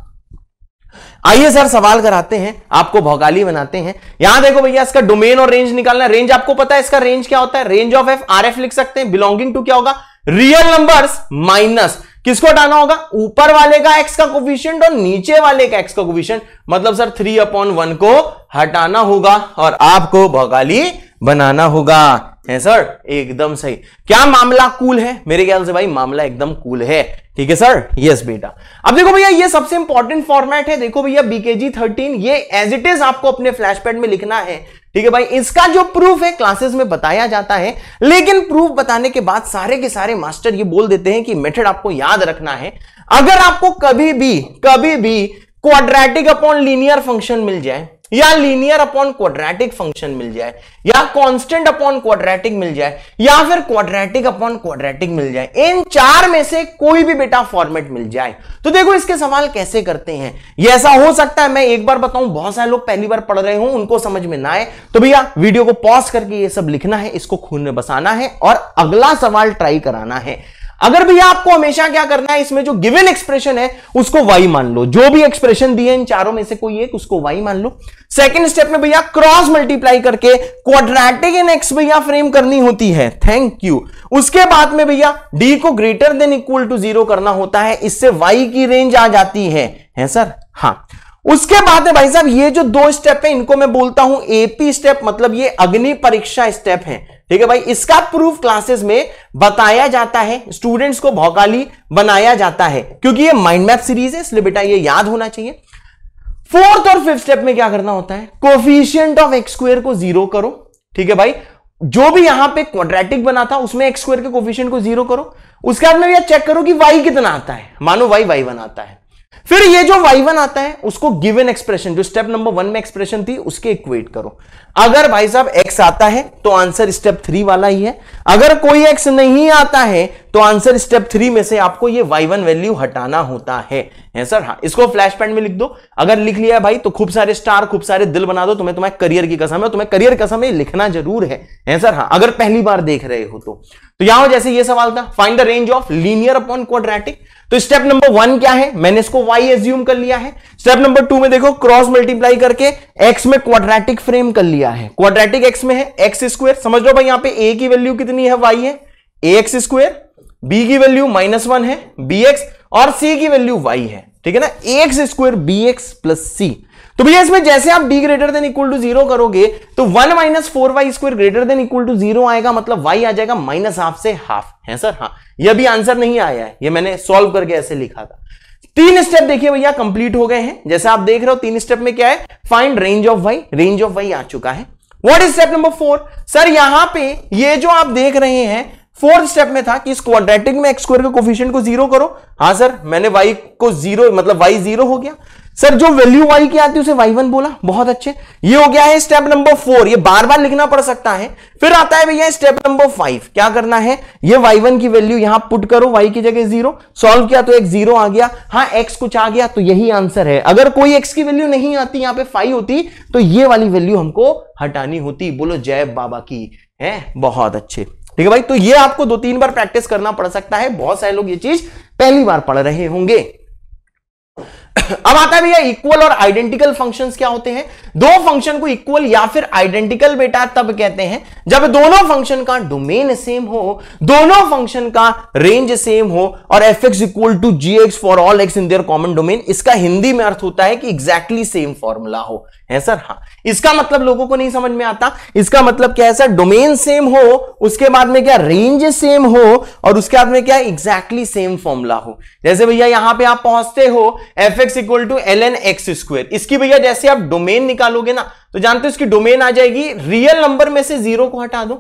आइए सर सवाल कराते हैं आपको भौगाली बनाते हैं यहां देखो भैया इसका डोमेन और रेंज निकालना है रेंज आपको पता है इसका रेंज क्या होता है range of f r f लिख सकते हैं बिलोंगिंग टू क्या होगा रियल नंबर्स माइनस किसको हटाना होगा ऊपर वाले का एक्स का कोफिशियंट और नीचे वाले का एक्स का कोफिशियंट मतलब सर थ्री अपॉन वन को हटाना होगा और आपको भौगाली बनाना होगा है सर एकदम सही क्या मामला कूल है मेरे ख्याल से भाई मामला एकदम कूल है ठीक है सर यस बेटा अब देखो भैया ये सबसे इंपॉर्टेंट फॉर्मेट है देखो भैया बीकेजी थर्टीन ये एज इट इज आपको अपने फ्लैशपैड में लिखना है ठीक है भाई इसका जो प्रूफ है क्लासेस में बताया जाता है लेकिन प्रूफ बताने के बाद सारे के सारे मास्टर ये बोल देते हैं कि मेथड आपको याद रखना है अगर आपको कभी भी कभी भी क्वाड्रेटिक अपॉन लीनियर फंक्शन मिल जाए या लीनियर अपॉन क्वाड्रेटिक फंक्शन मिल जाए या कांस्टेंट अपॉन क्वाड्रेटिक मिल जाए या फिर क्वाड्रेटिक अपॉन क्वाड्रेटिक मिल जाए इन चार में से कोई भी बेटा फॉर्मेट मिल जाए तो देखो इसके सवाल कैसे करते हैं ये ऐसा हो सकता है मैं एक बार बताऊं बहुत सारे लोग पहली बार पढ़ रहे हो उनको समझ में ना आए तो भैया वीडियो को पॉज करके ये सब लिखना है इसको खून में बसाना है और अगला सवाल ट्राई कराना है अगर भैया आपको हमेशा क्या करना है इसमें जो गिवन एक्सप्रेशन है उसको वाई मान लो जो भी एक्सप्रेशन दिए इन चारों में से कोई एक उसको वाई मान लो सेकंड स्टेप में भैया क्रॉस मल्टीप्लाई करके क्वाड्रेटिक इन एक्स भैया फ्रेम करनी होती है थैंक यू उसके बाद में भैया डी को greater than equal to zero करना होता है इससे वाई की रेंज आ जाती है है सर हाँ उसके बाद है भाई साहब ये जो दो स्टेप है इनको मैं बोलता हूं एपी स्टेप मतलब ये अग्नि परीक्षा स्टेप है ठीक है भाई इसका प्रूफ क्लासेस में बताया जाता है स्टूडेंट्स को भौकाली बनाया जाता है क्योंकि ये माइंड मैप सीरीज है इसलिए बेटा ये याद होना चाहिए फोर्थ और फिफ्थ स्टेप में क्या करना होता है कोफिशियंट ऑफ एक्स स्क्वेयर को जीरो करो ठीक है भाई जो भी यहां पे क्वाड्रेटिक बना था उसमें एक्स स्क्वेयर के कोफिशियंट को जीरो करो उसके बाद में चेक करो कि वाई कितना आता है मानो वाई वाई बनाता है फिर ये जो y1 आता है उसको गिवन एक्सप्रेशन जो स्टेप नंबर वन में एक्सप्रेशन थी उसके इक्वेट करो अगर भाई साहब x आता है तो आंसर स्टेप थ्री वाला ही है अगर कोई x नहीं आता है तो आंसर स्टेप थ्री में से आपको ये y1 वैल्यू हटाना होता है सर हाँ इसको फ्लैश पॉइंट में लिख दो अगर लिख लिया भाई तो खूब सारे स्टार खूब सारे दिल बना दो तुम्हें तुम्हें करियर की कसम है तुम्हें करियर कसम है लिखना जरूर है सर हाँ अगर पहली बार देख रहे हो तो, तो यहां जैसे ये सवाल था find the range of linear upon quadratic तो स्टेप नंबर वन क्या है मैंने इसको वाई एज्यूम कर लिया है स्टेप नंबर टू में देखो क्रॉस मल्टीप्लाई करके एक्स में क्वाड्रेटिक फ्रेम कर लिया है क्वाड्रेटिक एक्स में है एक्स स्क्वेयर समझ लो भाई यहां पे ए की वैल्यू कितनी है वाई है ए एक्स स्क्वेयर बी की वैल्यू माइनस वन है बी एक्स और सी की वैल्यू वाई है ठीक है ना x square B x plus c तो भैया इसमें जैसे आप d greater than equal to zero करोगे तो one minus four Y square greater than equal to zero आएगा मतलब y आ जाएगा माइनस हाफ से हाफ है सर हाँ यह भी आंसर नहीं आया है ये मैंने सॉल्व करके ऐसे लिखा था तीन स्टेप देखिए भैया कंप्लीट हो गए हैं जैसे आप देख रहे हो तीन स्टेप में क्या है find range of y range of y आ चुका है what is step number four sir यहां पे ये जो आप देख रहे हैं फोर्थ स्टेप में था कि इस क्वाड्रेटिक में एक्स स्क्वायर के कोफिशिएंट को जीरो करो हाँ सर मैंने वाई को जीरो मतलब वाई जीरो हो गया सर जो वैल्यू वाई की आती है उसे वाई वन बोला बहुत अच्छे ये हो गया है स्टेप नंबर फोर ये बार बार लिखना पड़ सकता है फिर आता है भैया स्टेप नंबर फाइव क्या करना है ये वाई वन की वैल्यू यहां पुट करो वाई की जगह जीरो सॉल्व किया तो एक जीरो आ गया हाँ एक्स कुछ आ गया तो यही आंसर है अगर कोई एक्स की वैल्यू नहीं आती यहां पर फाइव होती तो ये वाली वैल्यू हमको हटानी होती बोलो जय बाबा की है बहुत अच्छे ठीक है भाई तो ये आपको दो तीन बार प्रैक्टिस करना पड़ सकता है बहुत सारे लोग ये चीज पहली बार पढ़ रहे होंगे अब आता है भैया इक्वल और आइडेंटिकल फंक्शंस क्या होते हैं दो फंक्शन को इक्वल या फिर आइडेंटिकल बेटा तब कहते हैं जब दोनों फंक्शन का डोमेन सेम हो दोनों फंक्शन का रेंज सेम हो और f x equal to g x for all x in their common domain इसका हिंदी में अर्थ होता है कि एग्जैक्टली सेम फॉर्मूला हो है सर हाँ इसका मतलब लोगों को नहीं समझ में आता इसका मतलब क्या है सर डोमेन सेम हो उसके बाद में क्या रेंज सेम हो और उसके बाद में क्या एग्जैक्टली सेम फॉर्मूला हो जैसे भैया यहां पर आप पहुंचते हो f x equal to l n x square इसकी भैया जैसे आप डोमेन निकालोगे ना तो जानते हो इसकी डोमेन आ जाएगी रियल नंबर में से जीरो को हटा दो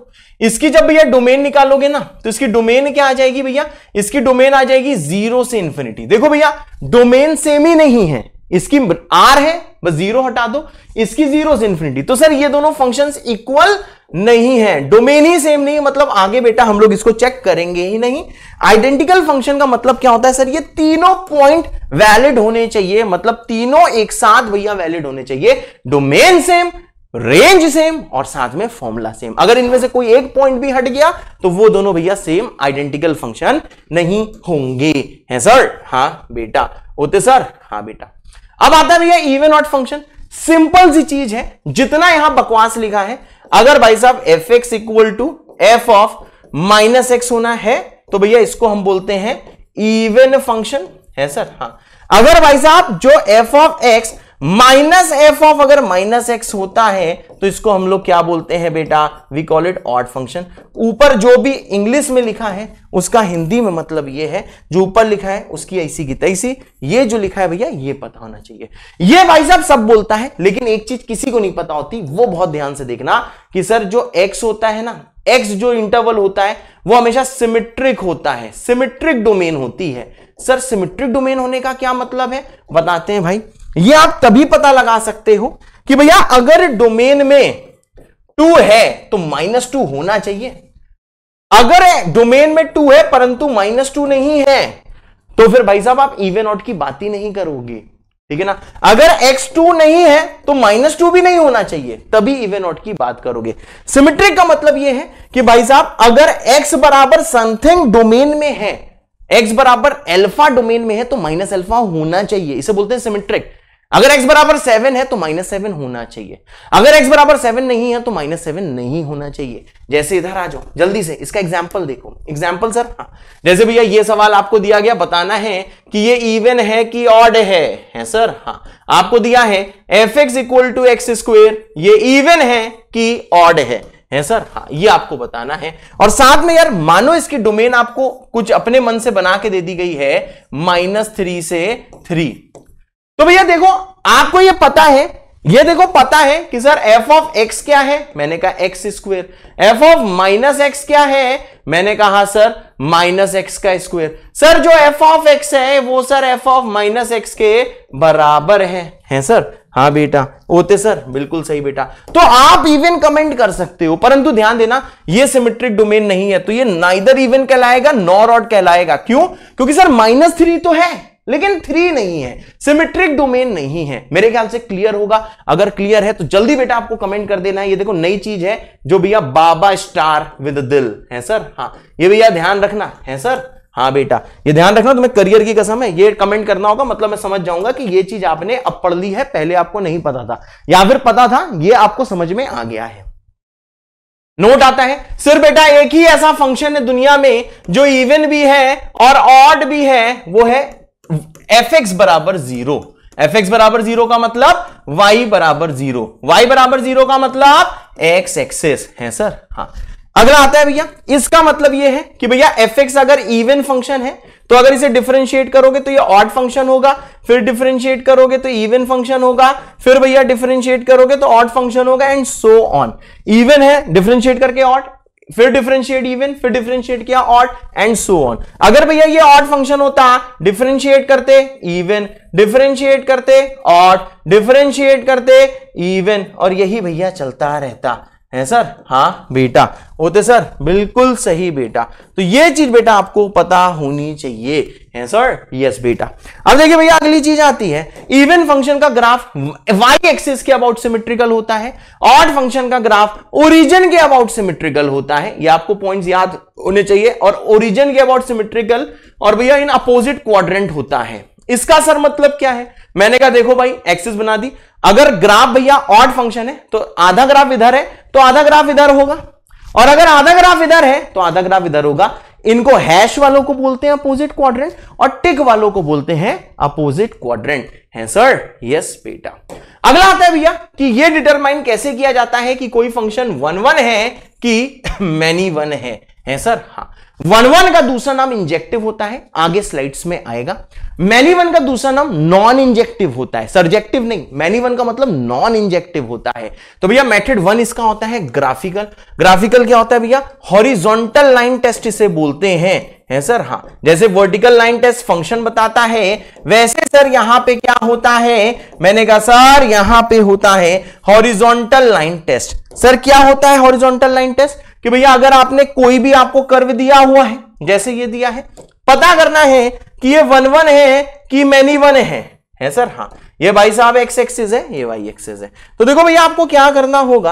इसकी जब भैया डोमेन निकालोगे ना तो इसकी डोमेन क्या आ जाएगी भैया इसकी डोमेन आ जाएगी जीरो से इंफिनिटी देखो भैया डोमेन सेम ही नहीं है इसकी आर है बस जीरो हटा दो इसकी जीरो से इंफिनिटी तो सर ये दोनों फंक्शंस इक्वल नहीं है डोमेन ही सेम नहीं है मतलब आगे बेटा हम लोग इसको चेक करेंगे ही नहीं आइडेंटिकल फंक्शन का मतलब क्या होता है सर ये तीनों पॉइंट वैलिड होने चाहिए मतलब तीनों एक साथ भैया वैलिड होने चाहिए डोमेन सेम रेंज सेम और साथ में फॉर्मूला सेम अगर इनमें से कोई एक पॉइंट भी हट गया तो वो दोनों भैया सेम आइडेंटिकल फंक्शन नहीं होंगे हैं सर हाँ बेटा होते सर हाँ बेटा अब आता है भैया इवन ऑट फंक्शन सिंपल सी चीज है जितना यहां बकवास लिखा है अगर भाई साहब f x equal to f of minus x होना है तो भैया इसको हम बोलते हैं इवन फंक्शन है सर हाँ अगर भाई साहब जो f of x minus f of अगर माइनस एक्स होता है तो इसको हम लोग क्या बोलते हैं बेटा we call it odd function ऊपर जो भी इंग्लिश में लिखा है उसका हिंदी में मतलब ये है जो ऊपर लिखा है उसकी ऐसी की तैसी ये जो लिखा है भैया ये पता होना चाहिए ये भाई साहब सब बोलता है लेकिन एक चीज किसी को नहीं पता होती वो बहुत ध्यान से देखना कि सर जो एक्स होता है ना एक्स जो इंटरवल होता है वो हमेशा सिमेट्रिक होता है सिमेट्रिक डोमेन होती है सर सिमेट्रिक डोमेन होने का क्या मतलब है बताते हैं भाई ये आप तभी पता लगा सकते हो कि भैया अगर डोमेन में टू है तो माइनस टू होना चाहिए अगर डोमेन में टू है परंतु माइनस टू नहीं है तो फिर भाई साहब आप इवन ऑट की बात ही नहीं करोगे ठीक है ना अगर एक्स टू नहीं है तो माइनस टू भी नहीं होना चाहिए तभी इवन ऑट की बात करोगे सिमेट्रिक का मतलब यह है कि भाई साहब अगर एक्स बराबर समथिंग डोमेन में है एक्स बराबर एल्फा डोमेन में है तो माइनस एल्फा होना चाहिए इसे बोलते हैं सिमेट्रिक अगर x बराबर सेवन है तो माइनस सेवन होना चाहिए अगर x बराबर सेवन नहीं है तो माइनस सेवन नहीं होना चाहिए जैसे इधर आ जाओ जल्दी से इसका एग्जाम्पल देखो एग्जाम्पल सर हाँ जैसे भैया ये सवाल आपको दिया गया बताना है कि ये इवन है कि ऑड है है सर हाँ आपको दिया है F x equal to x square ये इवन है कि ऑड है है सर हाँ ये आपको बताना है और साथ में यार मानो इसकी डोमेन आपको कुछ अपने मन से बना के दे दी गई है माइनस थ्री से थ्री तो भैया देखो आपको ये पता है ये देखो पता है कि सर एफ ऑफ एक्स क्या है मैंने कहा x square f of minus x क्या है मैंने कहा सर माइनस एक्स का स्क्वेयर सर जो एफ ऑफ एक्स है वो sir f of minus x के बराबर है हैं सर हाँ बेटा होते सर बिल्कुल सही बेटा तो आप इवन कमेंट कर सकते हो परंतु ध्यान देना ये सिमेट्रिक डोमेन नहीं है तो ये नाइदर इवन कहलाएगा नॉर ऑट कहलाएगा क्यों क्योंकि सर माइनस थ्री तो है लेकिन थ्री नहीं है सिमेट्रिक डोमेन नहीं है मेरे ख्याल से क्लियर होगा अगर क्लियर है तो जल्दी बेटा आपको कमेंट कर देना है ये देखो नई चीज है जो भैया बाबा स्टार विद दिल है सर हाँ ये भैया ध्यान रखना है सर हाँ बेटा ये ध्यान रखना तुम्हें करियर की कसम है ये कमेंट करना होगा मतलब मैं समझ जाऊंगा कि ये चीज आपने अब पढ़ ली है पहले आपको नहीं पता था या फिर पता था ये आपको समझ में आ गया है नोट आता है सिर्फ बेटा एक ही ऐसा फंक्शन है दुनिया में जो इवन भी है और ऑड भी है वो है एफ एक्स बराबर जीरो एफ एक्स बराबर जीरो का मतलब वाई बराबर जीरो वाई बराबर जीरो का मतलब एक्स एक्सेस है सर हाँ अगला आता है भैया इसका मतलब यह है कि भैया एफ एक्स अगर इवन फंक्शन है तो अगर इसे डिफरेंशिएट करोगे तो ये ऑड फंक्शन होगा फिर डिफरेंशिएट करोगे तो इवन फंक्शन होगा फिर भैया डिफरेंशिएट करोगे तो ऑड फंक्शन होगा एंड सो ऑन इवन है डिफरेंशिएट करके ऑड फिर डिफरेंशिएट इवन फिर डिफरेंशिएट किया ऑट एंड सो ऑन अगर भैया ये ऑट फंक्शन होता डिफरेंशिएट करते इवन डिफरेंशिएट करते ऑट डिफरेंशिएट करते इवन और यही भैया चलता रहता है सर हाँ बेटा होते सर बिल्कुल सही बेटा तो ये चीज बेटा आपको पता होनी चाहिए आंसर यस बेटा अब देखिए भैया अगली चीज आती है इवन फंक्शन का ग्राफ वाई एक्सिस के अबाउट सिमेट्रिकल होता है ऑड फंक्शन का ग्राफ ओरिजिन के अबाउट सिमेट्रिकल होता है ये आपको पॉइंट्स याद होने चाहिए और ओरिजिन के अबाउट सिमेट्रिकल और भैया इन अपोजिट क्वाड्रेंट होता है इसका सर मतलब क्या है मैंने कहा देखो भाई एक्सिस बना दी अगर ग्राफ भैया ऑड फंक्शन है तो आधा ग्राफ इधर है तो आधा ग्राफ इधर होगा और अगर आधा ग्राफ इधर है तो आधा ग्राफ इधर होगा इनको हैश वालों को बोलते हैं अपोजिट क्वाड्रेंट और टिक वालों को बोलते हैं अपोजिट क्वाड्रेंट है सर यस बेटा अगला आता है भैया कि ये डिटरमाइन कैसे किया जाता है कि कोई फंक्शन वन वन है कि मैनी वन है है सर हाँ वन वन का दूसरा नाम इंजेक्टिव होता है आगे स्लाइड्स में आएगा मैनी वन का दूसरा नाम नॉन इंजेक्टिव होता है सर्जेक्टिव नहीं मैनी वन का मतलब नॉन इंजेक्टिव होता है तो भैया मेथड वन इसका होता है ग्राफिकल ग्राफिकल क्या होता है भैया हॉरिजॉन्टल लाइन टेस्ट इसे बोलते हैं है सर हाँ जैसे वर्टिकल लाइन टेस्ट फंक्शन बताता है वैसे सर यहां पे क्या होता है मैंने कहा सर यहां पे होता है हॉरिजॉन्टल लाइन टेस्ट सर क्या होता है हॉरिजॉन्टल लाइन टेस्ट कि भैया अगर आपने कोई भी आपको कर्व दिया हुआ है जैसे ये दिया है पता करना है कि ये वन वन है कि मैनी वन है है सर हाँ ये भाई साहब एक्स एक्सिस है ये वाई एक्सिस है तो देखो भैया आपको क्या करना होगा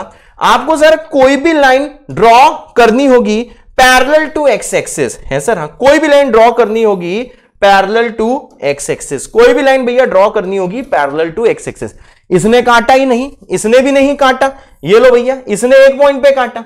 आपको सर कोई भी लाइन ड्रॉ करनी होगी पैरेलल टू एक्स एक्सिस है सर हाँ कोई भी लाइन ड्रॉ करनी होगी पैरेलल टू एक्स एक्सिस कोई भी लाइन भैया ड्रॉ करनी होगी पैरेलल टू एक्स एक्सिस इसने काटा ही नहीं इसने भी नहीं काटा ये लो भैया इसने एक पॉइंट पे काटा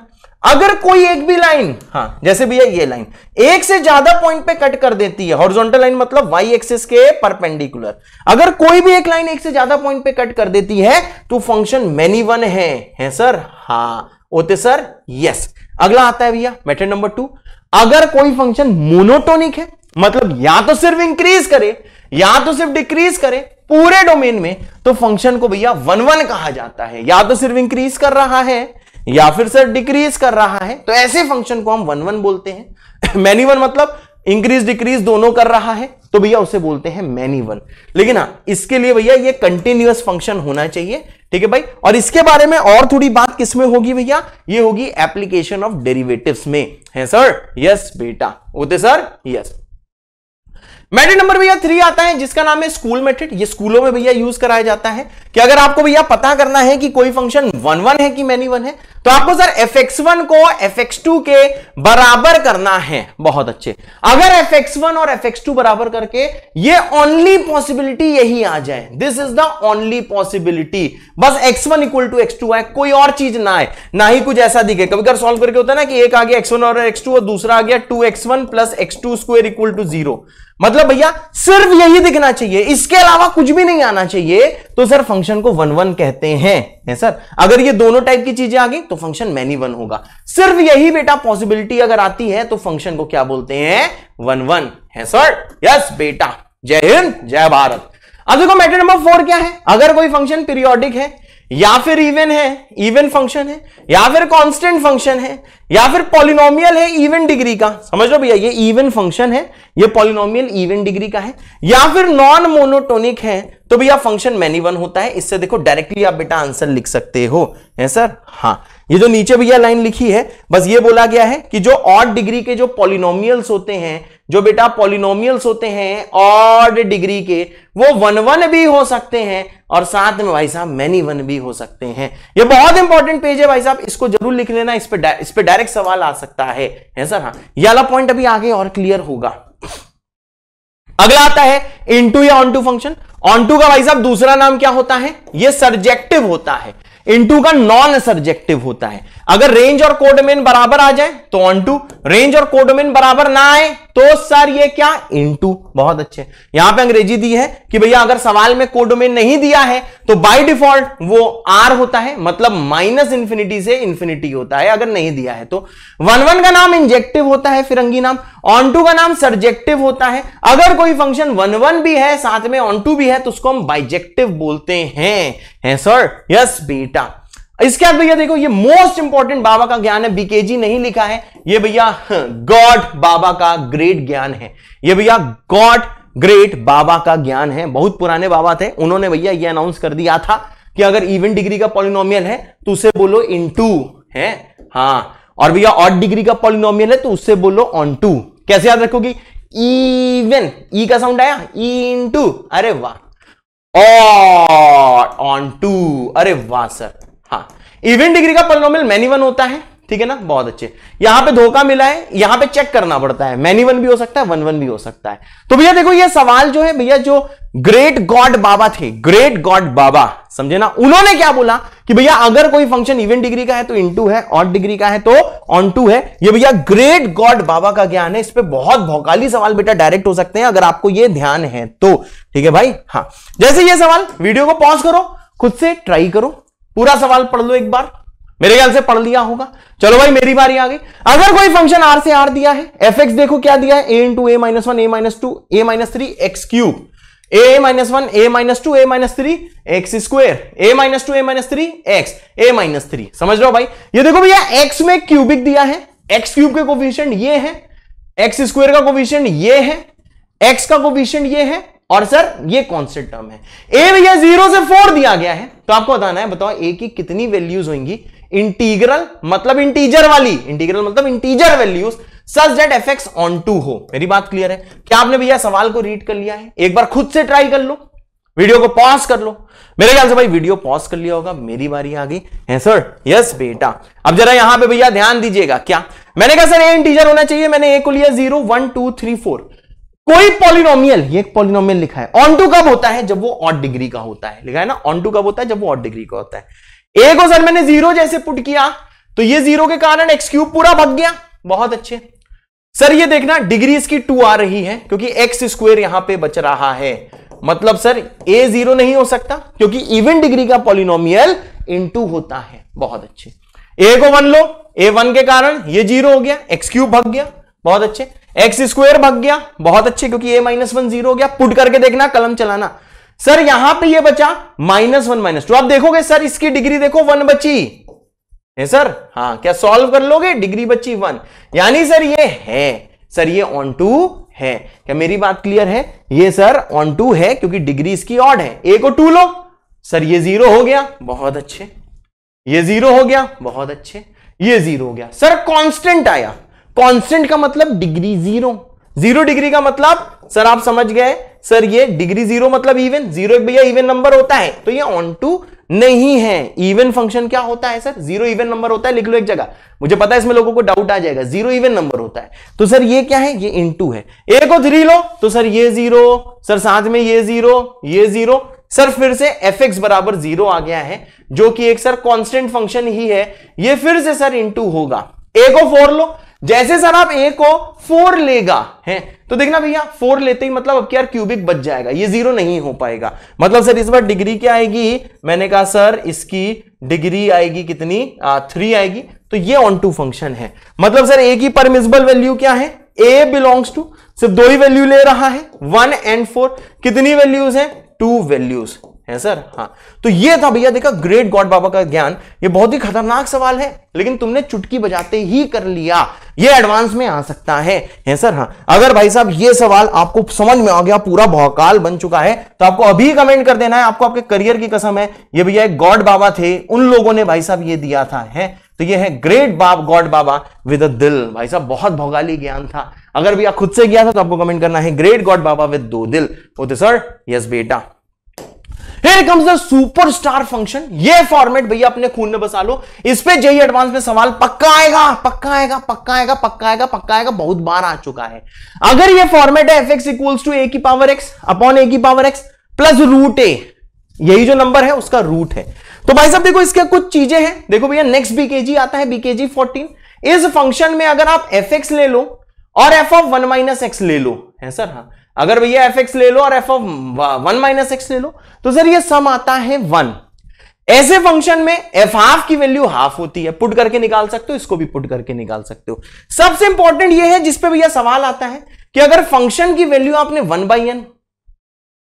अगर कोई एक भी लाइन हाँ जैसे भैया ये लाइन एक से ज्यादा पॉइंट पे कट कर देती है हॉरिजॉन्टल लाइन मतलब वाई एक्सिस के परपेंडिकुलर अगर कोई भी एक लाइन एक से ज्यादा पॉइंट पे कट कर देती है तो फंक्शन मेनी वन है हैं सर हाँ ओते सर यस अगला आता है भैया मेथड नंबर टू अगर कोई फंक्शन मोनोटोनिक है मतलब या तो सिर्फ इंक्रीज करे या तो सिर्फ डिक्रीज करे पूरे डोमेन में तो फंक्शन को भैया वन वन कहा जाता है या तो सिर्फ इंक्रीज कर रहा है या फिर सर डिक्रीज कर रहा है तो ऐसे फंक्शन को हम वन वन बोलते हैं मैनी वन मतलब इंक्रीज डिक्रीज दोनों कर रहा है तो भैया उसे बोलते हैं मैनी वन लेकिन हाँ इसके लिए भैया ये कंटिन्यूस फंक्शन होना चाहिए ठीक है भाई और इसके बारे में और थोड़ी बात किसमें होगी भैया ये होगी एप्लीकेशन ऑफ डेरिवेटिव्स में है सर यस बेटा होते सर यस मैट्रिक नंबर भैया थ्री आता है जिसका नाम है स्कूल मैट्रिक ये स्कूलों में भैया यूज कराया जाता है कि अगर आपको भैया पता करना है कि कोई फंक्शन वन वन है कि मैनी वन है तो आपको सर एफ एक्स वन को एफ एक्स टू के बराबर करना है बहुत अच्छे अगर एफ एक्स वन और एफ एक्स टू बराबर करके ये ओनली पॉसिबिलिटी यही आ जाए this is the only possibility बस x one equal to x two आए कोई और चीज ना आए ना ही कुछ ऐसा दिखे कभी कर सॉल्व करके होता है ना कि एक आ गया एक्स वन और एक्स टू और दूसरा आ गया two x one plus x two square equal to zero मतलब भैया सिर्फ यही दिखना चाहिए इसके अलावा कुछ भी नहीं आना चाहिए तो सर फंक्शन को वन वन कहते हैं है सर अगर ये दोनों टाइप की चीजें आ गई तो फंक्शन मैनी वन होगा सिर्फ यही बेटा पॉसिबिलिटी अगर आती है तो फंक्शन को क्या बोलते हैं वन वन है सर यस बेटा जय हिंद जय भारत अब देखो मैटर नंबर फोर क्या है अगर कोई फंक्शन पीरियोडिक है या फिर इवन है इवन फंक्शन है या फिर कांस्टेंट फंक्शन है या फिर पॉलिनोमियल है इवन डिग्री का समझ लो भैया ये इवन फंक्शन है ये पॉलिनोमियल इवन डिग्री का है या फिर नॉन मोनोटोनिक है तो भैया फंक्शन मैनी वन होता है इससे देखो डायरेक्टली आप बेटा आंसर लिख सकते हो है सर हाँ ये जो नीचे भैया लाइन लिखी है बस ये बोला गया है कि जो ऑट डिग्री के जो पॉलिनोमियल्स होते हैं जो बेटा पॉलिनोमियल्स होते हैं ऑड डिग्री के वो वन वन भी हो सकते हैं और साथ में भाई साहब मैनी वन भी हो सकते हैं ये बहुत इंपॉर्टेंट पेज है भाई साहब इसको जरूर लिख लेना इस पे इस पे डायरेक्ट सवाल आ सकता है है सर हाँ ये वाला पॉइंट अभी आगे और क्लियर होगा अगला आता है इनटू या onto function onto का भाई साहब दूसरा नाम क्या होता है ये सर्जेक्टिव होता है इनटू का नॉन सर्जेक्टिव होता है अगर रेंज और कोडोमेन बराबर आ जाए तो ऑन टू रेंज और कोडोमेन बराबर ना आए तो सर ये क्या इनटू बहुत अच्छे यहां पे अंग्रेजी दी है कि भैया अगर सवाल में कोडोमेन नहीं दिया है तो बाय डिफॉल्ट वो आर होता है मतलब माइनस इंफिनिटी से इंफिनिटी होता है अगर नहीं दिया है तो वन वन का नाम इंजेक्टिव होता है फिरंगी नाम ऑन टू का नाम सर्जेक्टिव होता है अगर कोई फंक्शन वन वन भी है साथ में ऑन टू भी है तो उसको हम बाइजेक्टिव बोलते हैं है सर यस बेटा इसके बाद भैया देखो ये मोस्ट इंपॉर्टेंट बाबा का ज्ञान है बीकेजी नहीं लिखा है ये भैया गॉड हाँ, बाबा का ग्रेट ज्ञान है ये भैया गॉड ग्रेट बाबा का ज्ञान है बहुत पुराने बाबा थे उन्होंने भैया ये अनाउंस कर दिया था कि अगर इवन डिग्री का पॉलिनोमियल है तो उसे बोलो इन टू है हाँ और भैया ऑड डिग्री का पॉलिनोमियल है तो उससे बोलो ऑन टू कैसे याद रखोगी इवन ई e का साउंड आया इन टू अरे वाह ऑन टू अरे वाह सर हाँ इवेंट डिग्री का मैनी वन होता है ठीक है ना बहुत अच्छे यहां पे धोखा मिला है यहां पे चेक करना पड़ता है मैनी वन भी हो सकता है वन वन भी हो सकता है तो भैया देखो ये सवाल जो है भैया जो ग्रेट गॉड बाबा थे ग्रेट गॉड बाबा समझे ना उन्होंने क्या बोला कि भैया अगर कोई फंक्शन इवेंट डिग्री का है तो इनटू है ऑड डिग्री का है तो ऑन टू है ये भैया ग्रेट गॉड बाबा का ज्ञान है इस पर बहुत भौकाली सवाल बेटा डायरेक्ट हो सकते हैं अगर आपको ये ध्यान है तो ठीक है भाई हाँ जैसे ये सवाल वीडियो को पॉज करो खुद से ट्राई करो पूरा सवाल पढ़ लो एक बार मेरे ख्याल से पढ़ लिया होगा चलो भाई मेरी बारी आ गई अगर कोई फंक्शन आर से आर दिया है एफ एक्स देखो क्या दिया है a into a minus one a minus two a minus three x cube a minus one a minus two a minus three x square a minus two a minus three x a minus three समझ रहे भाई ये देखो भैया एक्स में क्यूबिक दिया है एक्स क्यूब के कोफिशियंट ये है एक्स स्क्वेयर का कोफिशियंट ये है एक्स का कोफिशियंट ये है और सर ये से टर्म है ए भैया जीरो से फोर दिया गया है तो आपको बताना है बताओ ए की कितनी वैल्यूज होंगी इंटीग्रल मतलब इंटीजर वाली इंटीग्रल मतलब integer values such that f x onto हो मेरी बात क्लियर है क्या आपने भैया सवाल को रीड कर लिया है एक बार खुद से ट्राई कर लो वीडियो को पॉज कर लो मेरे ख्याल से भाई वीडियो पॉज कर लिया होगा मेरी बारी आ गई है सर यस बेटा अब जरा यहां पे भैया ध्यान दीजिएगा क्या मैंने कहा सर ए इंटीजर होना चाहिए मैंने ए को लिया zero one two three four कोई पॉलिनोमियल ये एक पॉलिनोमियल लिखा है ऑन टू कब होता है जब वो ऑट डिग्री का होता है लिखा है ना ऑन टू कब होता है जब वो ऑट डिग्री का होता है ए को सर मैंने जीरो जैसे पुट किया तो ये जीरो के कारण एक्स क्यूब पूरा भग गया बहुत अच्छे सर ये देखना डिग्री इसकी टू आ रही है क्योंकि एक्स स्क्वेयर यहां पे बच रहा है मतलब सर ए जीरो नहीं हो सकता क्योंकि इवन डिग्री का पॉलिनोमियल इनटू होता है बहुत अच्छे ए को वन लो ए वन के कारण ये जीरो हो गया एक्स क्यूब भग गया बहुत अच्छे एक्स स्क्वायर भग गया बहुत अच्छे क्योंकि ए माइनस वन जीरो हो गया पुट करके देखना कलम चलाना सर यहां पे ये बचा माइनस वन माइनस टू आप देखोगे सर इसकी डिग्री देखो वन बची है सर हाँ क्या सॉल्व कर लोगे डिग्री बची वन यानी सर ये है सर ये ऑन टू है क्या मेरी बात क्लियर है ये सर ऑन टू है क्योंकि डिग्री इसकी ऑड है ए को टू लो सर ये जीरो हो गया बहुत अच्छे ये जीरो हो गया बहुत अच्छे ये जीरो हो गया सर कॉन्स्टेंट आया कांस्टेंट का मतलब डिग्री जीरो जीरो डिग्री का मतलब सर आप समझ गए सर ये डिग्री जीरो मतलब इवन जीरो भैया इवन नंबर होता है तो ये ऑन टू नहीं है इवन फंक्शन क्या होता है सर जीरो इवन नंबर होता है लिख लो एक जगह मुझे पता है इसमें लोगों को डाउट आ जाएगा जीरो इवन नंबर होता है तो सर ये क्या है ये इन है ए को थ्री लो तो सर ये जीरो सर साथ में ये जीरो ये जीरो सर फिर से एफ एक्स बराबर जीरो आ गया है जो कि एक सर कांस्टेंट फंक्शन ही है ये फिर से सर इनटू होगा ए को फोर लो जैसे सर आप ए को फोर लेगा है तो देखना भैया फोर लेते ही मतलब अब क्या क्यूबिक बच जाएगा ये जीरो नहीं हो पाएगा मतलब सर इस बार डिग्री क्या आएगी मैंने कहा सर इसकी डिग्री आएगी कितनी आ, थ्री आएगी तो ये ऑन टू फंक्शन है मतलब सर ए की परमिजबल वैल्यू क्या है ए बिलोंग्स टू सिर्फ दो ही वैल्यू ले रहा है वन एंड फोर कितनी वैल्यूज है टू वैल्यूज है सर हाँ तो ये था भैया देखा ग्रेट गॉड बाबा का ज्ञान ये बहुत ही खतरनाक सवाल है लेकिन तुमने चुटकी बजाते ही कर लिया ये एडवांस में आ सकता है है सर हाँ अगर भाई साहब ये सवाल आपको समझ में आ गया पूरा भौकाल बन चुका है तो आपको अभी कमेंट कर देना है आपको आपके करियर की कसम है ये भैया एक गॉड बाबा थे उन लोगों ने भाई साहब ये दिया था है तो ये है ग्रेट बाब गॉड बाबा विद अ दिल भाई साहब बहुत भौगाली ज्ञान था अगर भी आप खुद से गया था तो आपको कमेंट करना है ग्रेट गॉड बाबा विद दो दिल ओके सर यस बेटा here comes the superstar function ये फॉर्मेट भैया अपने खून में बसा लो इस पे जेई एडवांस e में सवाल पक्का आएगा पक्का आएगा पक्का आएगा पक्का आएगा पक्का आएगा बहुत बार आ चुका है अगर ये फॉर्मेट है F x equals to a की पावर एक्स अपॉन ए की power x plus root a यही जो नंबर है उसका रूट है तो भाई साहब देखो इसके कुछ चीजें हैं देखो भैया नेक्स्ट बीकेजी आता है बीकेजी फोर्टीन इस फंक्शन में अगर आप एफ एक्स ले लो और f of one minus x ले लो है सर हाँ अगर भैया एफ एक्स ले लो और f of one minus x ले लो तो सर ये सम आता है वन ऐसे फंक्शन में एफ हाफ की वैल्यू हाफ होती है पुट करके निकाल सकते हो इसको भी पुट करके निकाल सकते हो सबसे इंपॉर्टेंट ये है जिसपे भैया सवाल आता है कि अगर फंक्शन की वैल्यू आपने one by n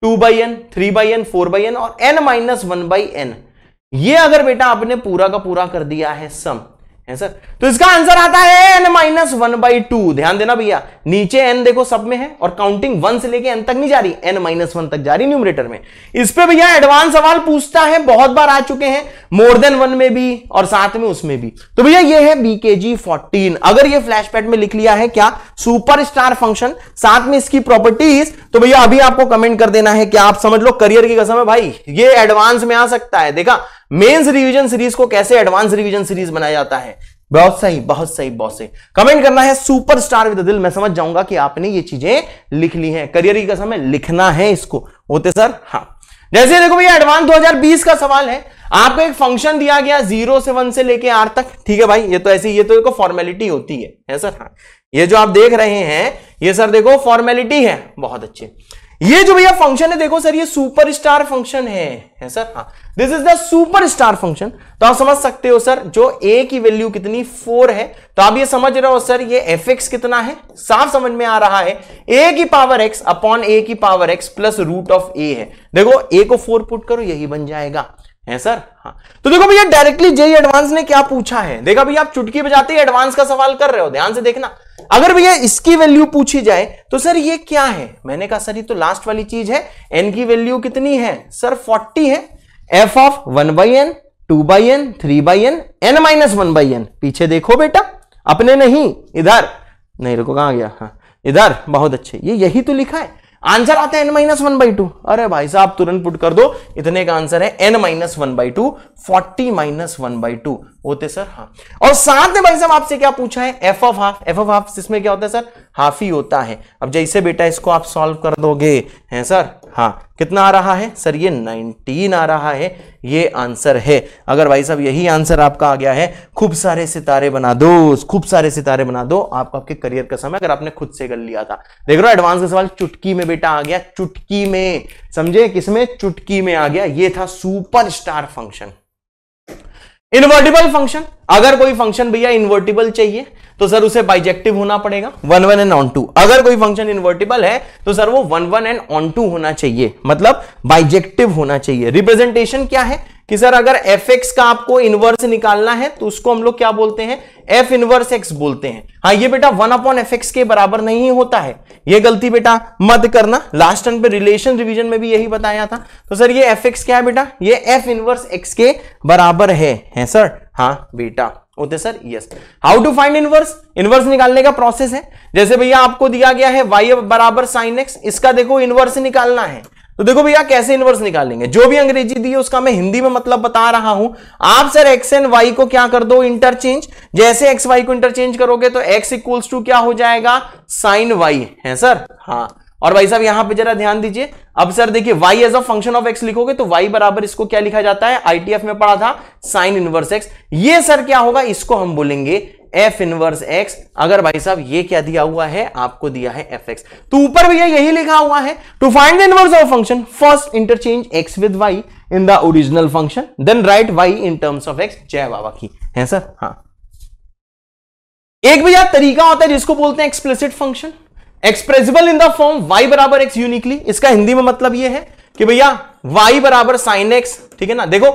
two by n three by n four by n और n minus one by n ये अगर बेटा आपने पूरा का पूरा कर दिया है सम आंसर तो इसका आंसर आता है n minus one by two ध्यान देना भैया नीचे एन देखो सब में है और काउंटिंग वन से लेके एन तक नहीं जा रही एन माइनस वन तक जा रही न्यूमरेटर में इस पे भैया एडवांस सवाल पूछता है बहुत बार आ चुके हैं मोर देन वन में भी और साथ में उसमें भी तो भैया ये है बीकेजी फोर्टीन अगर ये फ्लैशपैड में लिख लिया है क्या सुपर स्टार फंक्शन साथ में इसकी प्रॉपर्टीज तो भैया अभी आपको कमेंट कर देना है क्या आप समझ लो करियर की कसम है भाई ये एडवांस में आ सकता है देखा मेंस रिवीजन सीरीज को कैसे एडवांस रिवीजन सीरीज बनाया जाता है बहुत सही बहुत सही बहुत सही कमेंट करना है स्टार विद दिल मैं समझ जाऊंगा कि आपने ये चीजें लिख ली हैं करियर की कसम है लिखना है इसको होते सर हाँ जैसे देखो भैया एडवांस 2020 का सवाल है आपको एक फंक्शन दिया गया जीरो से वन से लेके आर तक ठीक है भाई ये तो ऐसी ये तो देखो फॉर्मेलिटी होती है है सर हाँ ये जो आप देख रहे हैं ये सर देखो फॉर्मेलिटी है बहुत अच्छे ये जो भैया फंक्शन है देखो सर ये सुपर स्टार फंक्शन है है सर हाँ this is the super star function तो आप समझ सकते हो सर जो ए की वैल्यू कितनी फोर है तो आप ये समझ रहे हो सर ये एफ एक्स कितना है साफ समझ में आ रहा है ए की पावर एक्स अपॉन ए की power x plus root of a है देखो ए को फोर पुट करो यही बन जाएगा है सर हाँ तो देखो भैया डायरेक्टली जे एडवांस ने क्या पूछा है देखा भैया आप चुटकी बजाते ही एडवांस का सवाल कर रहे हो ध्यान से देखना अगर भैया इसकी वैल्यू पूछी जाए तो सर ये क्या है मैंने कहा सर ये तो लास्ट वाली चीज है एन की वैल्यू कितनी है सर फोर्टी है f of one by n two by n three by n n minus one by n पीछे देखो बेटा अपने नहीं इधर नहीं रुको कहा गया हाँ इधर बहुत अच्छे ये यही तो लिखा है आंसर आता है n minus one by two अरे भाई साहब तुरंत पुट कर दो इतने का आंसर है n minus one by two forty minus one by two होते सर हाँ और साथ में भाई साहब आपसे क्या पूछा है f of half f of half इसमें क्या होता है सर हाफ ही होता है अब जैसे बेटा इसको आप सॉल्व कर दोगे हैं सर हाँ कितना आ रहा है सर ये 19 आ रहा है ये आंसर है अगर भाई साहब यही आंसर आपका आ गया है खूब सारे सितारे बना दो खूब सारे सितारे बना दो आप आपके करियर का समय अगर आपने खुद से कर लिया था देख रहे हो एडवांस का सवाल चुटकी में बेटा आ गया चुटकी में समझे किसमें चुटकी में आ गया ये था super star function invertible function अगर कोई फंक्शन भैया इन्वर्टिबल चाहिए तो सर उसे बाइजेक्टिव होना पड़ेगा one one and onto अगर कोई फंक्शन इन्वर्टिबल है तो सर वो one one and onto होना चाहिए मतलब बाइजेक्टिव होना चाहिए रिप्रेजेंटेशन क्या है कि सर अगर एफ एक्स का आपको इनवर्स निकालना है तो उसको हम लोग क्या बोलते हैं एफ इनवर्स एक्स बोलते हैं हाँ ये बेटा वन अपॉन एफ एक्स के बराबर नहीं होता है ये गलती बेटा मत करना लास्ट टर्न पे रिलेशन रिवीजन में भी यही बताया था तो सर ये एफ एक्स क्या है बेटा ये एफ इनवर्स एक्स के बराबर है, है सर हाँ बेटा okay sir yes how to find inverse inverse निकालने का प्रोसेस है जैसे भैया आपको दिया गया है वाई बराबर साइन एक्स इसका देखो इनवर्स निकालना है तो देखो भैया कैसे इनवर्स निकालेंगे जो भी अंग्रेजी दी है उसका मैं हिंदी में मतलब बता रहा हूं आप सर एक्स एंड वाई को क्या कर दो इंटरचेंज जैसे एक्स वाई को इंटरचेंज करोगे तो एक्स इक्वल्स टू क्या हो जाएगा साइन वाई है सर हाँ और भाई साहब यहां पे जरा ध्यान दीजिए अब सर देखिए y as a function of x लिखोगे तो y बराबर इसको क्या लिखा जाता है आई में पढ़ा था साइन इनवर्स x ये सर क्या होगा इसको हम बोलेंगे एफ इनवर्स एक्स अगर भाई साहब ये क्या दिया हुआ है आपको दिया है एफ एक्स तो ऊपर भैया यही लिखा हुआ है to find the inverse of function first interchange x with y in the original function then write y in terms of x जय बाबा की है सर हाँ एक भैया तरीका होता है जिसको बोलते हैं explicit function expressible in the form y बराबर एक्स यूनिकली इसका हिंदी में मतलब यह है कि भैया वाई बराबर साइन एक्स ठीक है ना देखो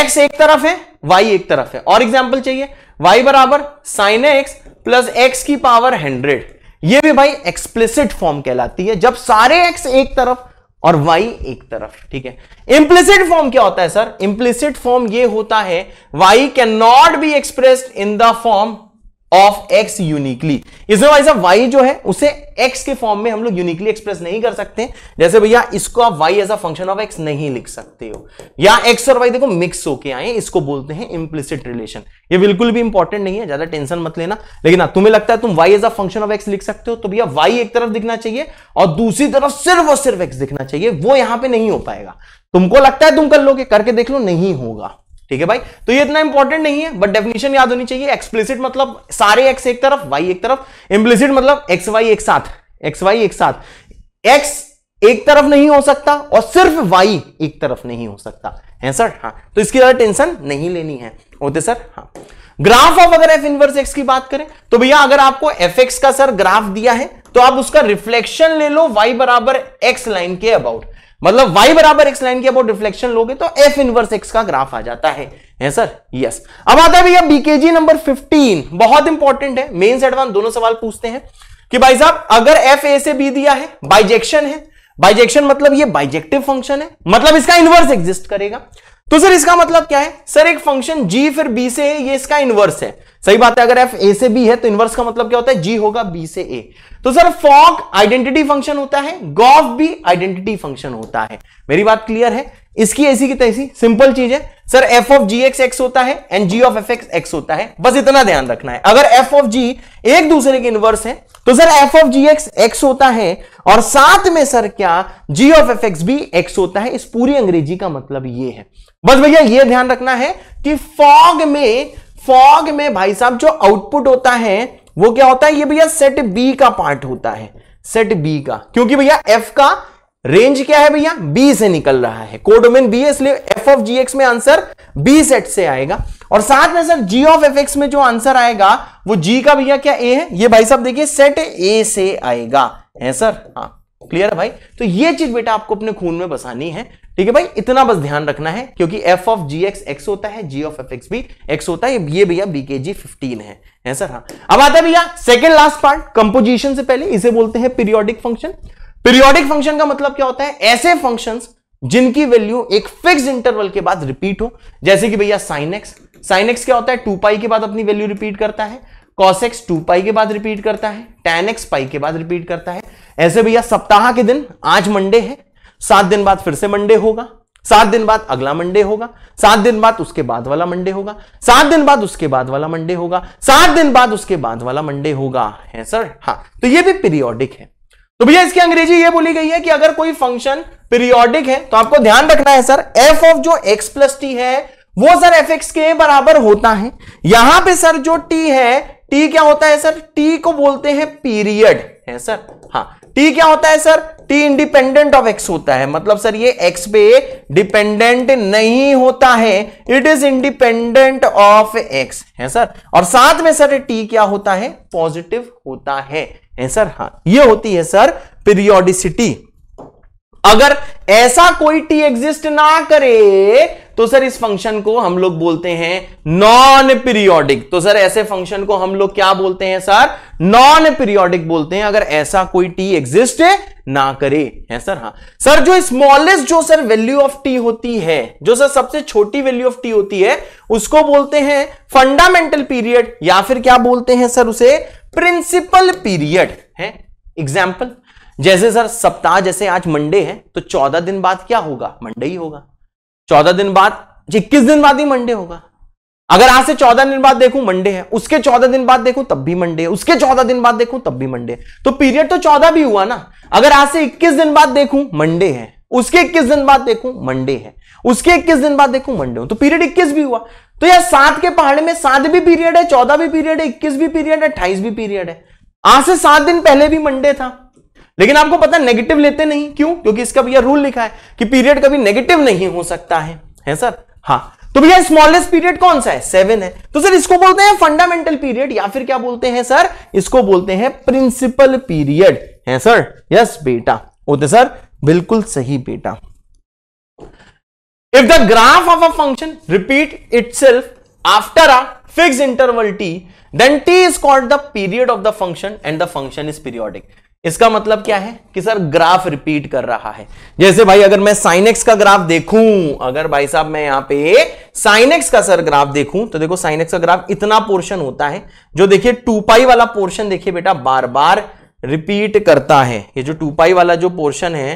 एक्स एक तरफ है वाई एक तरफ है और एग्जाम्पल चाहिए वाई बराबर साइन एक्स प्लस एक्स की पावर हंड्रेड ये भी भाई एक्सप्लिसिट फॉर्म कहलाती है जब सारे एक्स एक तरफ और वाई एक तरफ ठीक है इंप्लिसिट फॉर्म क्या होता है सर इंप्लिसिट फॉर्म ये होता है y can not be express in the form of x uniquely इसमें भाई साहब वाई जो है उसे एक्स के फॉर्म में हम लोग यूनिकली एक्सप्रेस नहीं कर सकते जैसे भैया इसको आप y as a function of x नहीं लिख सकते हो या एक्स और वाई देखो मिक्स होके आए इसको बोलते हैं इम्प्लिसिट रिलेशन ये बिल्कुल भी इंपॉर्टेंट नहीं है ज्यादा टेंशन मत लेना लेकिन आ, हाँ, तुम्हें लगता है तुम y as a function of x लिख सकते हो तो भैया वाई एक तरफ दिखना चाहिए और दूसरी तरफ सिर्फ और सिर्फ एक्स दिखना चाहिए वो यहां पर नहीं हो पाएगा तुमको लगता है तुम कर लोगे करके देख लो नहीं होगा ठीक है भाई तो ये इतना इंपॉर्टेंट नहीं है बट डेफिनेशन याद होनी चाहिए एक्सप्लिसिट मतलब सारे एक्स एक तरफ वाई एक तरफ इम्प्लिसिट मतलब एक्स वाई एक साथ एक्स वाई एक साथ एक्स एक तरफ नहीं हो सकता और सिर्फ वाई एक तरफ नहीं हो सकता है सर हाँ तो इसकी ज्यादा टेंशन नहीं लेनी है होते सर हाँ ग्राफ ऑफ अगर एफ इनवर्स एक्स की बात करें तो भैया अगर आपको एफ एक्स का सर ग्राफ दिया है तो आप उसका रिफ्लेक्शन ले लो वाई बराबर एक्स लाइन के अबाउट मतलब y बराबर x लाइन के अब रिफ्लेक्शन लोगे तो f इनवर्स x का ग्राफ आ जाता है है सर यस अब आता है भैया बीकेजी नंबर 15 बहुत इंपॉर्टेंट है मेन्स एडवांस दोनों सवाल पूछते हैं कि भाई साहब अगर f a से b दिया है बाइजेक्शन है बाइजेक्शन मतलब ये बाइजेक्टिव फंक्शन है मतलब इसका इनवर्स एग्जिस्ट करेगा तो सर इसका मतलब क्या है सर एक फंक्शन g फिर b से है ये इसका इनवर्स है सही बात है अगर एफ ए से बी है तो इनवर्स का मतलब क्या होता है जी होगा बी से ए तो सर फॉग आइडेंटिटी फंक्शन होता है गॉफ भी आइडेंटिटी फंक्शन होता है मेरी बात क्लियर है इसकी ऐसी की तैसी सिंपल चीज है sir f of g x x होता है and g of f x x होता है बस इतना ध्यान रखना है अगर एफ ऑफ जी एक दूसरे के इनवर्स है तो sir f of g x x होता है और साथ में सर क्या जी ऑफ एफ एक्स भी एक्स होता है इस पूरी अंग्रेजी का मतलब ये है बस भैया ये ध्यान रखना है कि फॉग में फॉग में भाई साहब जो आउटपुट होता है वो क्या होता है ये भैया सेट बी का पार्ट होता है सेट बी का क्योंकि भैया एफ का रेंज क्या है भैया बी से निकल रहा है कोडोमेन बी है इसलिए एफ ऑफ जी एक्स में आंसर बी सेट से आएगा और साथ में sir g of f x में जो आंसर आएगा वो जी का भैया क्या ए है ये भाई साहब देखिए सेट ए से आएगा है सर हाँ क्लियर है भाई तो ये चीज बेटा आपको अपने खून में बसानी है ठीक है भाई इतना बस ध्यान रखना है क्योंकि f of g x x होता है जी ऑफ एफ एक्स भी एक्स होता है ये भैया बीके जी फिफ्टीन है सर हाँ अब आता है भैया सेकेंड लास्ट पार्ट कंपोजिशन से पहले इसे बोलते हैं पीरियोडिक फंक्शन पीरियोडिक फंक्शन का मतलब क्या होता है ऐसे फंक्शन जिनकी वैल्यू एक फिक्स इंटरवल के बाद रिपीट हो जैसे कि भैया साइन एक्स साइन एक्स क्या होता है टू पाई के बाद अपनी वैल्यू रिपीट करता है कॉस एक्स टू पाई के बाद रिपीट करता है टेन एक्स पाई के बाद रिपीट करता है ऐसे भैया सप्ताह के दिन आज मंडे है सात दिन बाद फिर से मंडे होगा सात दिन बाद अगला मंडे होगा सात दिन बाद उसके बाद वाला मंडे होगा सात दिन बाद उसके बाद वाला मंडे होगा सात दिन बाद उसके बाद वाला मंडे होगा है सर हाँ तो ये भी पीरियोडिक है तो भैया इसकी अंग्रेजी ये बोली गई है कि अगर कोई फंक्शन पीरियोडिक है तो आपको ध्यान रखना है सर एफ ऑफ जो एक्स प्लस टी है वो सर एफ एक्स के बराबर होता है यहां पे सर जो टी है टी क्या होता है सर टी को बोलते हैं पीरियड है सर हाँ टी क्या होता है sir T independent of x होता है मतलब सर ये एक्स पे डिपेंडेंट नहीं होता है it is independent of x है सर और साथ में सर टी क्या होता है पॉजिटिव होता है सर हाँ ये होती है सर पीरियोडिसिटी अगर ऐसा कोई टी एग्जिस्ट ना करे तो सर इस फंक्शन को हम लोग बोलते हैं नॉन पीरियोडिक तो सर ऐसे फंक्शन को हम लोग क्या बोलते हैं सर नॉन पीरियोडिक बोलते हैं अगर ऐसा कोई टी एग्जिस्ट ना करे है सर हाँ सर जो स्मॉलेस्ट जो सर वैल्यू ऑफ टी होती है जो सर सबसे छोटी वैल्यू ऑफ टी होती है उसको बोलते हैं फंडामेंटल पीरियड या फिर क्या बोलते हैं सर उसे प्रिंसिपल पीरियड है एग्जाम्पल जैसे सर सप्ताह जैसे आज मंडे है तो चौदह दिन बाद क्या होगा मंडे ही होगा चौदह दिन बाद इक्कीस दिन बाद ही मंडे होगा अगर आज से चौदह दिन बाद देखूं मंडे है उसके चौदह दिन बाद देखूं तब भी मंडे है उसके चौदह दिन बाद देखूं तब भी मंडे है तो पीरियड तो चौदह भी हुआ ना अगर आज से इक्कीस दिन बाद देखूं मंडे है उसके इक्कीस दिन बाद देखूं मंडे है उसके इक्कीस दिन बाद देखूं मंडे हो तो पीरियड इक्कीस भी हुआ तो यार सात के पहाड़े में सात भी पीरियड है चौदह भी पीरियड है इक्कीस भी पीरियड है अट्ठाईस भी पीरियड है आज से सात दिन पहले भी मंडे था लेकिन आपको पता नेगेटिव लेते नहीं क्यों क्योंकि इसका भैया रूल लिखा है कि पीरियड कभी नेगेटिव नहीं हो सकता है है सर हाँ तो भैया स्मॉलेस्ट पीरियड कौन सा है सेवन है तो सर इसको बोलते हैं फंडामेंटल पीरियड या फिर क्या बोलते हैं सर इसको बोलते हैं प्रिंसिपल पीरियड है सर यस बेटा होते सर बिल्कुल सही बेटा if the graph of a function repeat it after a fix interval T then T is called the period of the function and the function is periodic इसका मतलब क्या है कि सर ग्राफ रिपीट कर रहा है जैसे भाई अगर मैं साइनेक्स का ग्राफ देखूं अगर भाई साहब मैं यहां पे साइनेक्स का सर ग्राफ देखूं तो देखो साइनेक्स का ग्राफ इतना पोर्शन होता है जो देखिए टू पाई वाला पोर्शन देखिए बेटा बार बार रिपीट करता है ये जो टू पाई वाला जो पोर्शन है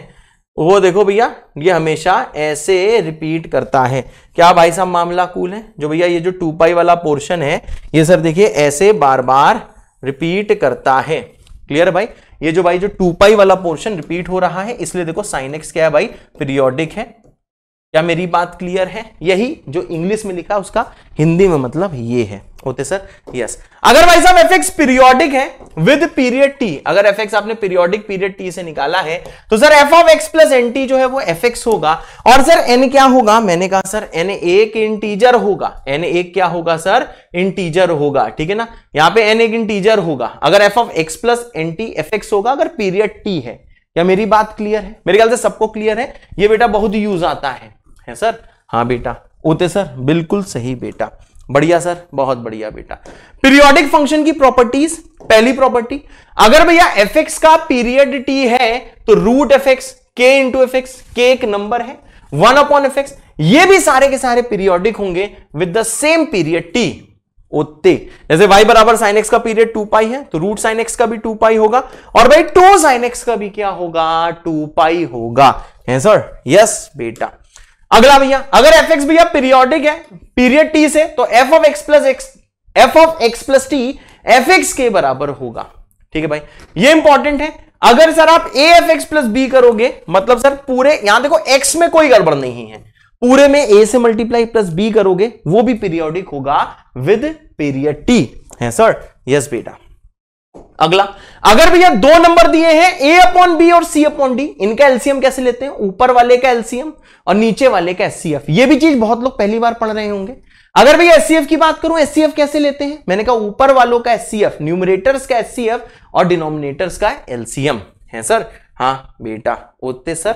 वो देखो भैया ये हमेशा ऐसे रिपीट करता है क्या भाई साहब मामला कूल है जो भैया ये जो टू पाई वाला पोर्शन है ये सर देखिए ऐसे बार बार रिपीट करता है क्लियर भाई ये जो भाई जो टू पाई वाला पोर्शन रिपीट हो रहा है इसलिए देखो साइन एक्स क्या है भाई पीरियोडिक है क्या मेरी बात क्लियर है यही जो इंग्लिश में लिखा उसका हिंदी में मतलब ये है होते सर यस अगर भाई साहब एफ एक्स पीरियोडिक है विद पीरियड टी अगर एफ एक्स आपने पीरियोडिक पीरियड टी से निकाला है तो sir f of x plus n T जो है वो एफ एक्स होगा और सर एन क्या होगा मैंने कहा सर एन एक इंटीजर होगा एन एक क्या होगा सर इंटीजर होगा ठीक है ना यहां पे एन एक इंटीजर होगा अगर f of x plus n T f x होगा अगर पीरियड टी है क्या मेरी बात क्लियर है मेरे ख्याल से सबको क्लियर है ये बेटा बहुत यूज आता है है सर हाँ बेटा होते सर बिल्कुल सही बेटा बढ़िया सर बहुत बढ़िया बेटा पीरियोडिक फंक्शन की प्रॉपर्टीज पहली प्रॉपर्टी अगर भैया एफ एक्स का पीरियड टी है तो रूट एफ एक्स के इंटू एफ एक्स के एक नंबर है वन अपॉन एफ एक्स ये भी सारे के सारे पीरियोडिक होंगे with the same period T उत्ते जैसे y बराबर साइन एक्स का पीरियड 2 पाई है तो रूट साइन एक्स का भी 2 पाई होगा और भाई 2 साइन एक्स का भी क्या होगा 2 पाई होगा है सर यस बेटा अगला भैया अगर एफ एक्स भैया पीरियोडिक है पीरियड टी से तो f of x plus x f of x plus T f x के बराबर होगा ठीक है भाई ये इंपॉर्टेंट है अगर सर आप a f x plus b करोगे मतलब सर पूरे यहां देखो एक्स में कोई गड़बड़ नहीं है पूरे में ए से मल्टीप्लाई प्लस बी करोगे वो भी पीरियोडिक होगा विद पीरियड टी है सर यस बेटा अगला अगर भैया दो नंबर दिए हैं ए अपॉन बी और सी अपॉन डी इनका एलसीएम कैसे लेते हैं ऊपर वाले का एलसीएम और नीचे वाले का एस ये भी चीज बहुत लोग पहली बार पढ़ रहे होंगे अगर भैया एस की बात करूं एस कैसे लेते हैं मैंने कहा ऊपर वालों का एससीएफ न्यूमरेटर्स का एस और डिनोमिनेटर्स का एलसीएम है सर हाँ बेटा ओते सर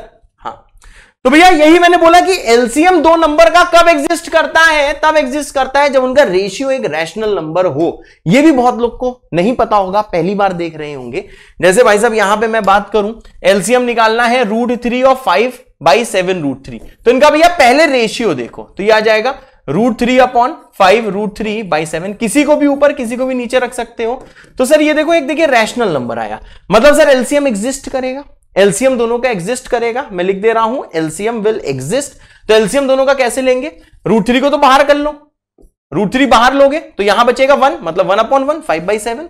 तो भैया यही मैंने बोला कि एलसीएम दो नंबर का कब एग्जिस्ट करता है तब एग्जिस्ट करता है जब उनका रेशियो एक रैशनल नंबर हो यह भी बहुत लोग को नहीं पता होगा पहली बार देख रहे होंगे जैसे भाई साहब यहां पे मैं बात करूं एलसीएम निकालना है रूट थ्री और five by seven root three तो इनका भैया पहले रेशियो देखो तो यह आ जाएगा root three upon five root three by seven किसी को भी ऊपर किसी को भी नीचे रख सकते हो तो सर ये देखो एक देखिए रैशनल नंबर आया मतलब सर एलसीएम एग्जिस्ट करेगा एल्सियम दोनों का एग्जिस्ट करेगा मैं लिख दे रहा हूं एल्सियम विल एग्जिस्ट तो एल्सियम दोनों का कैसे लेंगे रूट थ्री को तो बाहर कर लो रूट थ्री बाहर लोगे तो यहां बचेगा वन मतलब one upon one five by seven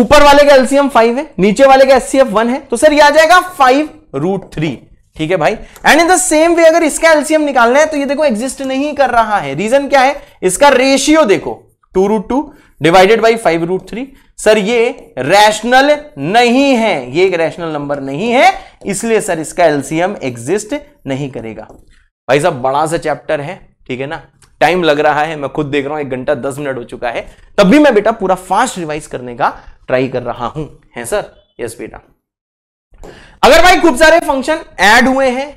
ऊपर वाले का एल्सियम फाइव है नीचे वाले का एस वन है तो सर यह आ जाएगा फाइव रूट थ्री ठीक है भाई and in the same way अगर इसका एल्सियम निकालना है तो ये देखो एग्जिस्ट नहीं कर रहा है रीजन क्या है इसका रेशियो देखो two root two divided by five root three sir ये रैशनल नहीं है ये एक रैशनल नंबर नहीं है इसलिए सर इसका एलसीएम एग्जिस्ट नहीं करेगा भाई साहब बड़ा सा चैप्टर है ठीक है ना टाइम लग रहा है मैं खुद देख रहा हूं एक घंटा दस मिनट हो चुका है तब भी मैं बेटा पूरा फास्ट रिवाइज करने का ट्राई कर रहा हूं है सर यस बेटा अगर भाई खूब सारे फंक्शन एड हुए हैं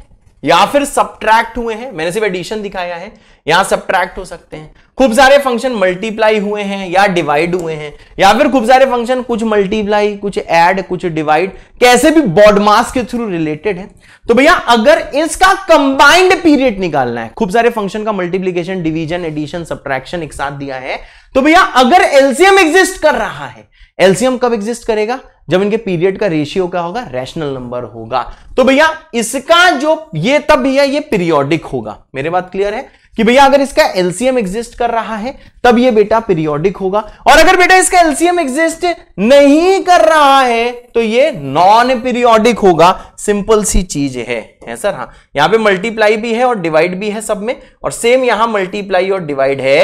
या फिर सब्ट्रैक्ट हुए हैं मैंने सिर्फ एडिशन दिखाया है यहां सब्ट्रैक्ट हो सकते हैं खूब सारे फंक्शन मल्टीप्लाई हुए हैं या डिवाइड हुए हैं या फिर खूब सारे फंक्शन कुछ मल्टीप्लाई कुछ ऐड कुछ डिवाइड कैसे भी बॉडमास के थ्रू रिलेटेड है तो भैया अगर इसका कंबाइंड पीरियड निकालना है खूब सारे फंक्शन का मल्टीप्लीकेशन डिवीजन एडिशन सब्ट्रैक्शन एक साथ दिया है तो भैया अगर एलसीएम एग्जिस्ट कर रहा है एलसीएम कब एग्जिस्ट करेगा जब इनके पीरियड का रेशियो क्या होगा रैशनल नंबर होगा तो भैया इसका जो ये तब भैया ये पीरियोडिक होगा मेरे बात क्लियर है कि भैया अगर इसका एलसीएम एग्जिस्ट कर रहा है तब ये बेटा पीरियोडिक होगा और अगर बेटा इसका एलसीएम एग्जिस्ट नहीं कर रहा है तो ये नॉन पीरियोडिक होगा सिंपल सी चीज है है सर हाँ यहां पे मल्टीप्लाई भी है और डिवाइड भी है सब में और सेम यहां मल्टीप्लाई और डिवाइड है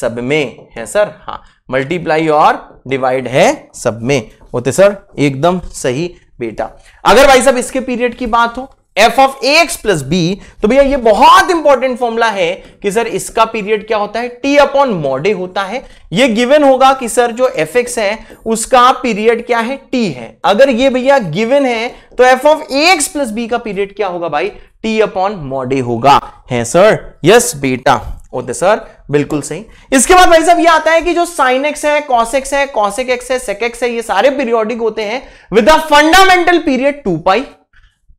सब में है सर हाँ मल्टीप्लाई और डिवाइड है सब में होते सर एकदम सही बेटा अगर भाई साहब इसके पीरियड की बात हो f of a x plus b तो भैया ये बहुत इंपॉर्टेंट फॉर्मूला है कि सर इसका पीरियड क्या होता है टी अपॉन मॉडे होता है ये गिवन होगा कि सर जो एफ एक्स है उसका पीरियड क्या है टी है अगर ये भैया गिवन है तो f of a x plus b का पीरियड क्या होगा भाई टी अपॉन मॉडे होगा है सर यस बेटा होते सर बिल्कुल सही इसके बाद भाई साहब ये आता है कि जो साइन एक्स है कॉस एक्स है कॉस एक्स है सेक एक्स है ये सारे पीरियोडिक होते हैं with a fundamental period two pi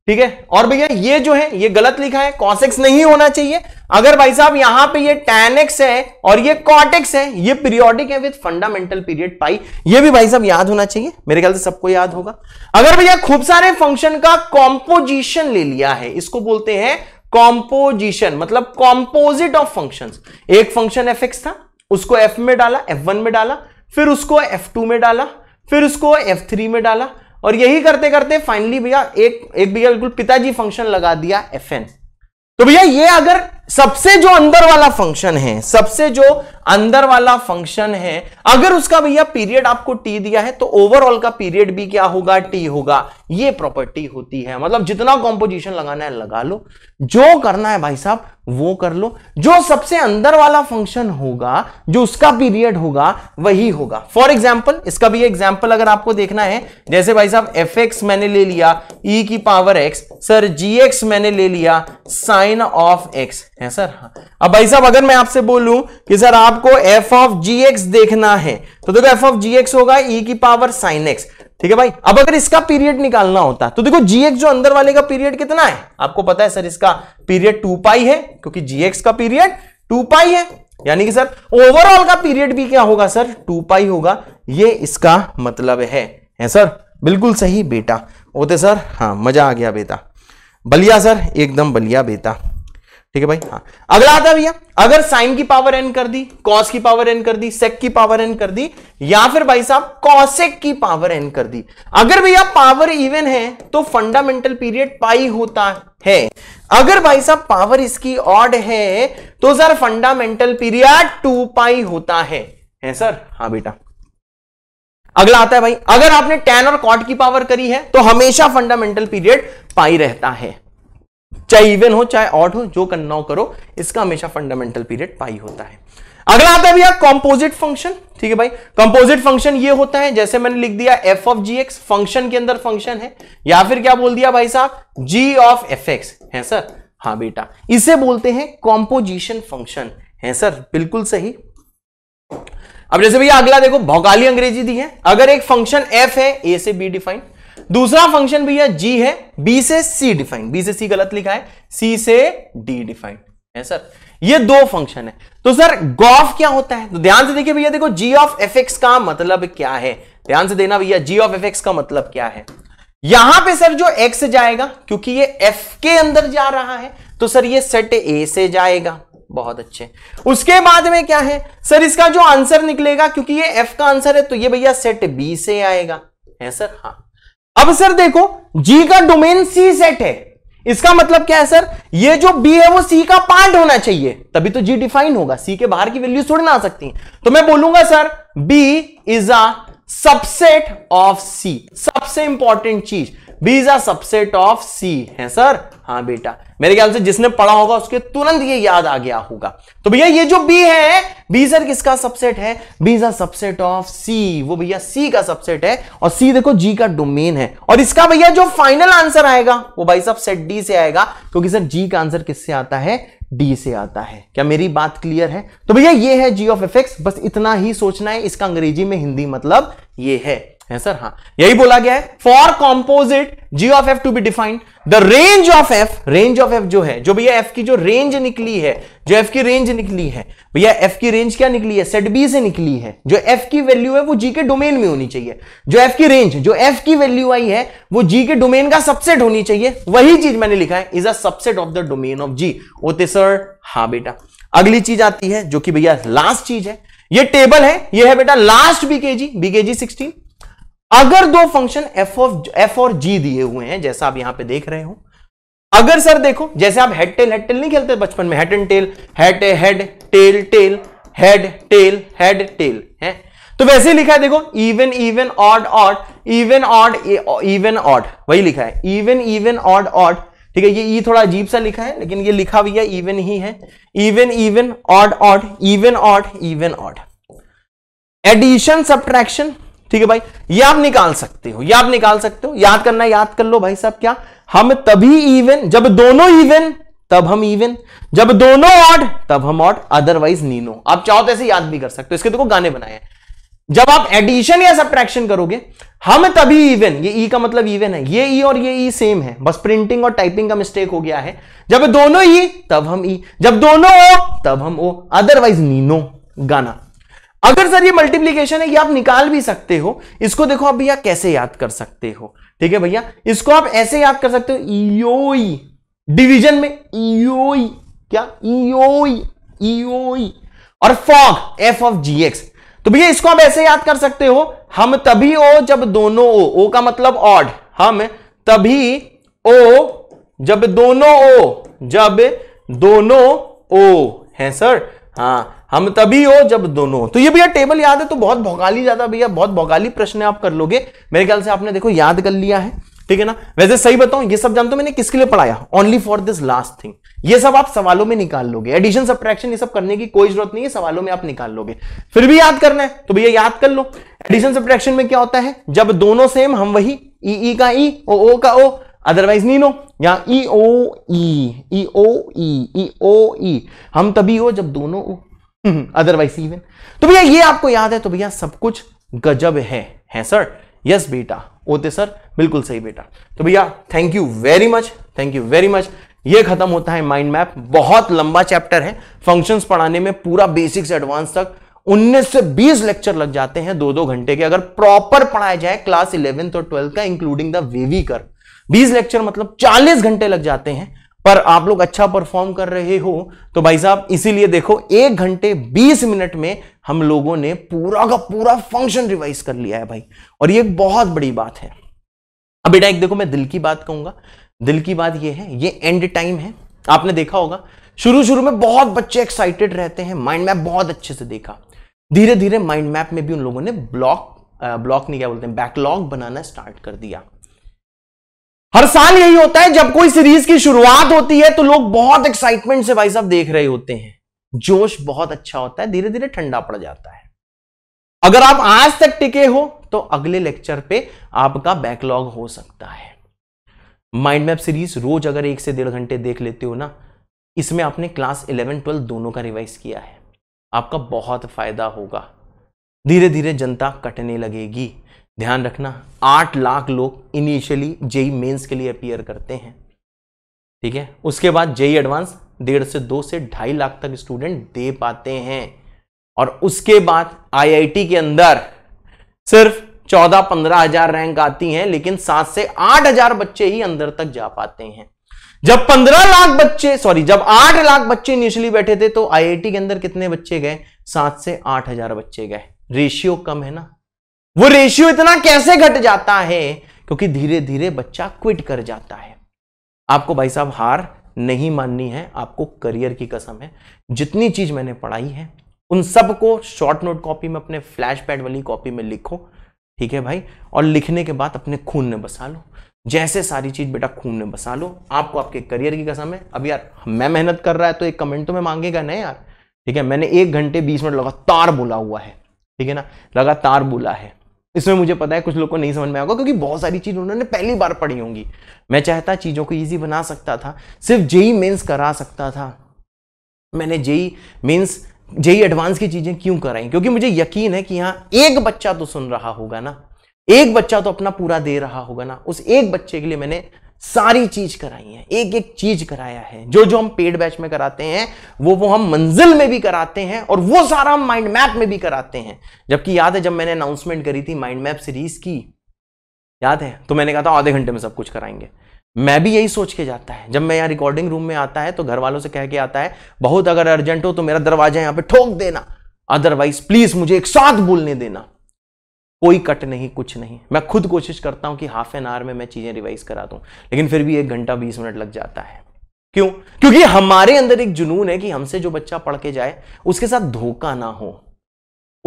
ठीक है और भैया ये जो है ये गलत लिखा है कॉसेक्स नहीं होना चाहिए अगर भाई साहब यहां पे ये टैनेक्स है और ये कॉटेक्स है ये पीरियोडिक है विद फंडामेंटल पीरियड पाई ये भी भाई साहब याद होना चाहिए मेरे ख्याल से सबको याद होगा अगर भैया खूब सारे फंक्शन का कॉम्पोजिशन ले लिया है इसको बोलते हैं कॉम्पोजिशन मतलब कॉम्पोजिट ऑफ फंक्शन एक फंक्शन एफ था उसको एफ में डाला एफ में डाला फिर उसको एफ में डाला फिर उसको एफ में डाला और यही करते करते फाइनली भैया एक एक भैया बिल्कुल पिताजी फंक्शन लगा दिया एफ तो भैया ये अगर सबसे जो अंदर वाला फंक्शन है सबसे जो अंदर वाला फंक्शन है अगर उसका भैया पीरियड आपको टी दिया है तो ओवरऑल का पीरियड भी क्या होगा टी होगा ये प्रॉपर्टी होती है मतलब जितना कॉम्पोजिशन लगाना है लगा लो जो करना है भाई साहब वो कर लो जो सबसे अंदर वाला फंक्शन होगा जो उसका पीरियड होगा वही होगा फॉर एग्जाम्पल इसका भी एग्जाम्पल अगर आपको देखना है जैसे भाई साहब एफ एक्स मैंने ले लिया ई e की power x sir g x मैंने ले लिया साइन ऑफ एक्स है सर हाँ। अब भाई साहब अगर मैं आपसे बोलूं कि सर आप आपको एफ ऑफ जी एक्स देखना है तो देखो एफ ऑफ जी एक्स होगा ई e की पावर साइन एक्स ठीक है भाई अब अगर इसका पीरियड निकालना होता तो देखो जीएक्स जो अंदर वाले का पीरियड कितना है आपको पता है सर इसका पीरियड टू पाई है क्योंकि जीएक्स का पीरियड टू पाई है यानी कि सर ओवरऑल का पीरियड भी क्या होगा सर टू पाई होगा ये इसका मतलब है है सर बिल्कुल सही बेटा होते सर हाँ मजा आ गया बेटा बलिया सर एकदम बलिया बेटा ठीक है भाई हाँ अगला आता है भैया अगर साइन की पावर एन कर दी कॉस की पावर एन कर दी सेक की पावर एन कर दी या फिर भाई साहब कॉसेक की पावर एन कर दी अगर भैया पावर इवन है तो फंडामेंटल पीरियड पाई होता है अगर भाई साहब पावर इसकी ऑड है तो sir fundamental period two pi होता है है सर हाँ बेटा अगला आता है भाई अगर आपने टेन और कॉट की पावर करी है तो हमेशा फंडामेंटल पीरियड पाई रहता है चाहे इवन हो चाहे ऑड हो जो करना हो करो इसका हमेशा फंडामेंटल पीरियड पाई होता है अगला आता है भैया कंपोजिट फंक्शन ठीक है भाई कंपोजिट फंक्शन ये होता है जैसे मैंने लिख दिया f of g x function के अंदर फंक्शन है या फिर क्या बोल दिया भाई साहब जी ऑफ एफ एक्स है सर हाँ बेटा इसे बोलते हैं कॉम्पोजिशन फंक्शन है सर बिल्कुल सही अब जैसे भैया अगला देखो भौकाली अंग्रेजी दी है अगर एक फंक्शन एफ है ए से बी डिफाइन दूसरा फंक्शन भैया जी है बी से सी डिफाइन बी से सी गलत लिखा है सी से डी डिफाइन है सर ये दो फंक्शन है तो सर गॉफ क्या होता है तो ध्यान से देखिए भैया देखो जी ऑफ एफ एक्स का मतलब क्या है ध्यान से देना भैया जी ऑफ एफ एक्स का मतलब क्या है यहां पे सर जो एक्स जाएगा क्योंकि ये एफ के अंदर जा रहा है तो सर ये सेट ए से जाएगा बहुत अच्छे उसके बाद में क्या है सर इसका जो आंसर निकलेगा क्योंकि ये एफ का आंसर है तो ये भैया सेट बी से आएगा है सर हाँ अब सर देखो जी का डोमेन सी सेट है इसका मतलब क्या है सर ये जो बी है वो सी का पार्ट होना चाहिए तभी तो जी डिफाइन होगा सी के बाहर की वैल्यू सुड़ ना सकती है तो मैं बोलूंगा sir B is a subset of C सबसे इंपॉर्टेंट चीज B is a subset of C है सर हाँ बेटा मेरे ख्याल से जिसने पढ़ा होगा उसके तुरंत ये याद आ गया होगा तो भैया ये जो बी है बी सर किसका सबसेट है B sir subset of C वो भैया सी का सबसेट है और सी देखो जी का डोमेन है और इसका भैया जो फाइनल आंसर आएगा वो भाई साहब सेट डी से आएगा क्योंकि सर जी का आंसर किससे आता है डी से आता है क्या मेरी बात क्लियर है तो भैया ये है जी ऑफ एफ बस इतना ही सोचना है इसका अंग्रेजी में हिंदी मतलब ये है आंसर हाँ यही बोला गया है for composite g of f to be defined the range of f range of f जो है जो भैया एफ की जो रेंज निकली है जो एफ की रेंज निकली है भैया एफ की रेंज क्या निकली है सेट बी से निकली है जो एफ की वैल्यू है वो जी के डोमेन में होनी चाहिए जो एफ की रेंज जो एफ की वैल्यू आई है वो जी के डोमेन का सबसेट होनी चाहिए वही चीज मैंने लिखा है is a subset of the domain of g ओते सर हा बेटा अगली चीज आती है जो कि भैया लास्ट चीज है ये टेबल है ये है बेटा लास्ट बीकेजी बीकेजी सिक्सटीन अगर दो फंक्शन एफ ऑफ एफ और जी दिए हुए हैं जैसा आप यहां पे देख रहे हो अगर सर देखो जैसे आप हेड टेल हेड टेल नहीं खेलते बचपन में head and tail head head tail tail head tail head tail है तो वैसे लिखा है देखो even even odd odd even odd even odd वही लिखा है इवन इवन ऑड ऑड ठीक है ये ई e थोड़ा अजीब सा लिखा है लेकिन ये लिखा भी है इवन ही है even even odd odd even odd even odd addition subtraction ठीक है भाई ये आप निकाल सकते हो ये आप निकाल सकते हो याद करना याद कर लो भाई साहब क्या हम तभी इवन जब दोनों इवन तब हम इवन जब दोनों ऑड तब हम ऑड अदरवाइज नीनो आप चाहो तो ऐसे याद भी कर सकते हो इसके देखो गाने बनाए जब आप एडिशन या सब्ट्रैक्शन करोगे हम तभी इवन ये ई e का मतलब इवन है ये ई e और ये ई e सेम है बस प्रिंटिंग और टाइपिंग का मिस्टेक हो गया है जब दोनों ई e, तब हम ई e। जब दोनों ओ तब हम ओ अदरवाइज नीनो गाना अगर सर ये मल्टीप्लीकेशन है ये आप निकाल भी सकते हो इसको देखो आप भैया कैसे याद कर सकते हो ठीक है भैया इसको आप ऐसे याद कर सकते हो ईओई e डिवीजन e। में ईओई e क्या ईओई ईओई और फॉग एफ ऑफ जीएक्स तो भैया इसको आप ऐसे याद कर सकते हो हम तभी ओ जब दोनों ओ ओ का मतलब ऑड हम तभी ओ जब दोनों ओ जब दोनों ओ है सर हाँ हम तभी हो जब दोनों तो ये भैया टेबल याद है तो बहुत भौगाली ज्यादा भैया बहुत भौगाली प्रश्न आप कर लोगे मेरे ख्याल से आपने देखो याद कर लिया है ठीक है ना वैसे सही बताऊं ये सब जानते हो मैंने किसके लिए पढ़ाया only for this last thing ये सब आप सवालों में निकाल लोगे एडिशन सब्ट्रैक्शन ये सब करने की कोई जरूरत नहीं है सवालों में आप निकाल लोगे फिर भी याद करना है तो भैया याद कर लो एडिशन सब्ट्रैक्शन में क्या होता है जब दोनों सेम हम वही ई e, ई e का ई ओ ओ का ओ अदरवाइज नहीं नो या ई ओ ई ई ओ ई ई ओ ई हम तभी हो जब दोनों ओ अदरवाइज हम्म, इवन तो भैया ये आपको याद है तो भैया सब कुछ गजब है है सर यस बेटा ओते सर बिल्कुल सही बेटा तो भैया thank you very much thank you very much ये खत्म होता है माइंड मैप बहुत लंबा चैप्टर है फंक्शंस पढ़ाने में पूरा बेसिक्स एडवांस तक 19 से 20 लेक्चर लग जाते हैं दो दो घंटे के अगर प्रॉपर पढ़ाया जाए क्लास इलेवेंथ और ट्वेल्थ का इंक्लूडिंग द वेवी कर 20 लेक्चर मतलब 40 घंटे लग जाते हैं पर आप लोग अच्छा परफॉर्म कर रहे हो तो भाई साहब इसीलिए देखो एक घंटे बीस मिनट में हम लोगों ने पूरा का पूरा फंक्शन रिवाइज कर लिया है भाई और ये एक बहुत बड़ी बात है अब बेटा एक देखो मैं दिल की बात कहूंगा दिल की बात ये है ये एंड टाइम है आपने देखा होगा शुरू शुरू में बहुत बच्चे एक्साइटेड रहते हैं माइंड मैप बहुत अच्छे से देखा धीरे धीरे माइंड मैप में भी उन लोगों ने ब्लॉक ब्लॉक नहीं क्या बोलते हैं बैकलॉग बनाना स्टार्ट कर दिया हर साल यही होता है जब कोई सीरीज की शुरुआत होती है तो लोग बहुत एक्साइटमेंट से भाई साहब देख रहे होते हैं जोश बहुत अच्छा होता है धीरे धीरे ठंडा पड़ जाता है अगर आप आज तक टिके हो तो अगले लेक्चर पे आपका बैकलॉग हो सकता है माइंड मैप सीरीज रोज अगर एक से डेढ़ घंटे देख लेते हो ना इसमें आपने क्लास इलेवन ट्वेल्व दोनों का रिवाइज किया है आपका बहुत फायदा होगा धीरे धीरे जनता कटने लगेगी ध्यान रखना आठ लाख लोग इनिशियली जेई मेंस के लिए अपियर करते हैं ठीक है उसके बाद जेई एडवांस e डेढ़ से दो से ढाई लाख तक स्टूडेंट दे पाते हैं और उसके बाद आईआईटी के अंदर सिर्फ चौदह पंद्रह हजार रैंक आती हैं लेकिन सात से आठ हजार बच्चे ही अंदर तक जा पाते हैं जब पंद्रह लाख बच्चे सॉरी जब आठ लाख बच्चे इनिशियली बैठे थे तो आईआईटी के अंदर कितने बच्चे गए सात से आठ हजार बच्चे गए रेशियो कम है ना वो रेशियो इतना कैसे घट जाता है क्योंकि धीरे धीरे बच्चा क्विट कर जाता है आपको भाई साहब हार नहीं माननी है आपको करियर की कसम है जितनी चीज मैंने पढ़ाई है उन सबको शॉर्ट नोट कॉपी में अपने फ्लैश पैड वाली कॉपी में लिखो ठीक है भाई और लिखने के बाद अपने खून में बसा लो जैसे सारी चीज बेटा खून में बसा लो आपको आपके करियर की कसम है अब यार मैं मेहनत कर रहा है तो एक कमेंट तो मैं मांगेगा ना यार ठीक है मैंने एक घंटे बीस मिनट लगातार बोला हुआ है ठीक है ना लगातार बोला है इसमें मुझे पता है कुछ लोग को नहीं समझ में आएगा क्योंकि बहुत सारी चीज़ उन्होंने पहली बार पढ़ी होंगी मैं चाहता चीज़ों को ईजी बना सकता था सिर्फ जेई मेन्स करा सकता था मैंने जेई मेन्स जेई एडवांस की चीज़ें क्यों कराई क्योंकि मुझे यकीन है कि यहाँ एक बच्चा तो सुन रहा होगा ना एक बच्चा तो अपना पूरा दे रहा होगा ना उस एक बच्चे के लिए मैंने सारी चीज कराई है एक एक चीज कराया है जो जो हम पेड बैच में कराते हैं वो वो हम मंजिल में भी कराते हैं और वो सारा हम माइंड मैप में भी कराते हैं जबकि याद है जब मैंने अनाउंसमेंट करी थी माइंड मैप सीरीज की याद है तो मैंने कहा था आधे घंटे में सब कुछ कराएंगे मैं भी यही सोच के जाता है जब मैं यहाँ रिकॉर्डिंग रूम में आता है तो घर वालों से कह के आता है बहुत अगर अर्जेंट हो तो मेरा दरवाजा यहाँ पे ठोक देना अदरवाइज प्लीज मुझे एक साथ बोलने देना कोई कट नहीं कुछ नहीं मैं खुद कोशिश करता हूं कि हाफ एन आवर में मैं चीज़ें रिवाइज करा दूं लेकिन फिर भी एक घंटा बीस मिनट लग जाता है क्यों क्योंकि हमारे अंदर एक जुनून है कि हमसे जो बच्चा पढ़ के जाए उसके साथ धोखा ना हो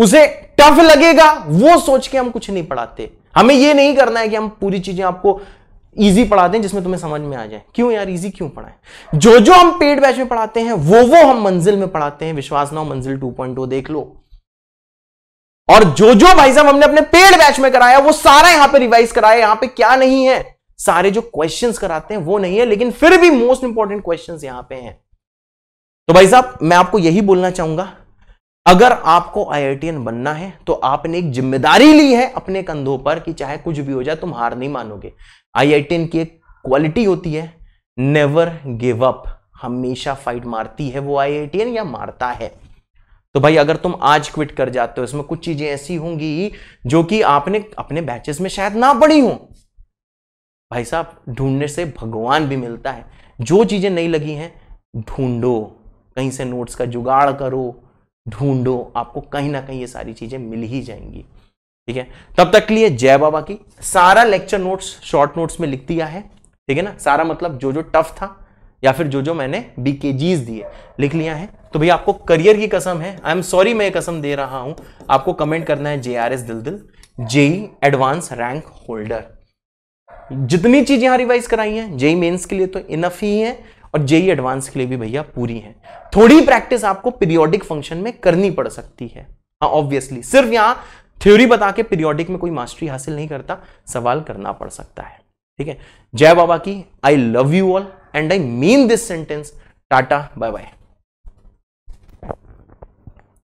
उसे टफ लगेगा वो सोच के हम कुछ नहीं पढ़ाते हमें ये नहीं करना है कि हम पूरी चीजें आपको इजी पढ़ाते हैं जिसमें तुम्हें समझ में आ जाए क्यों यार इजी क्यों पढ़ाएं जो जो हम पेड बैच में पढ़ाते हैं वो वो हम मंजिल में पढ़ाते हैं विश्वास ना हो मंजिल 2.0 देख लो और जो जो भाई साहब हमने अपने पेड बैच में कराया वो सारा यहां पे रिवाइज कराया यहां पे क्या नहीं है सारे जो क्वेश्चंस कराते हैं वो नहीं है लेकिन फिर भी मोस्ट इंपॉर्टेंट क्वेश्चंस यहां पे हैं तो भाई साहब मैं आपको यही बोलना चाहूंगा अगर आपको आई बनना है तो आपने एक जिम्मेदारी ली है अपने कंधों पर कि चाहे कुछ भी हो जाए तुम हार नहीं मानोगे आई की एक क्वालिटी होती है नेवर गिव अप हमेशा फाइट मारती है वो आई या मारता है तो भाई अगर तुम आज क्विट कर जाते हो इसमें कुछ चीजें ऐसी होंगी जो कि आपने अपने बैचेस में शायद ना पढ़ी हो भाई साहब ढूंढने से भगवान भी मिलता है जो चीजें नहीं लगी हैं ढूंढो कहीं से नोट्स का जुगाड़ करो ढूंढो आपको कहीं ना कहीं ये सारी चीजें मिल ही जाएंगी ठीक है तब तक के लिए जय बाबा की सारा लेक्चर नोट्स शॉर्ट नोट्स में लिख दिया है ठीक है ना सारा मतलब जो जो टफ था या फिर जो जो मैंने बीकेजीज दिए लिख लिया है तो भैया आपको करियर की कसम है आई एम सॉरी मैं कसम दे रहा हूं आपको कमेंट करना है जे आर एस दिल दिल जेई एडवांस रैंक होल्डर जितनी चीज यहां रिवाइज कराई है जेई मेन्स के लिए तो इनफ ही है और जेई एडवांस e के लिए भी भैया पूरी है थोड़ी प्रैक्टिस आपको पीरियोडिक फंक्शन में करनी पड़ सकती है हाँ ऑब्वियसली सिर्फ यहां थ्योरी बता के पीरियोडिक में कोई मास्टरी हासिल नहीं करता सवाल करना पड़ सकता है ठीक है जय बाबा की I love you all and I mean this sentence. Tata, bye bye.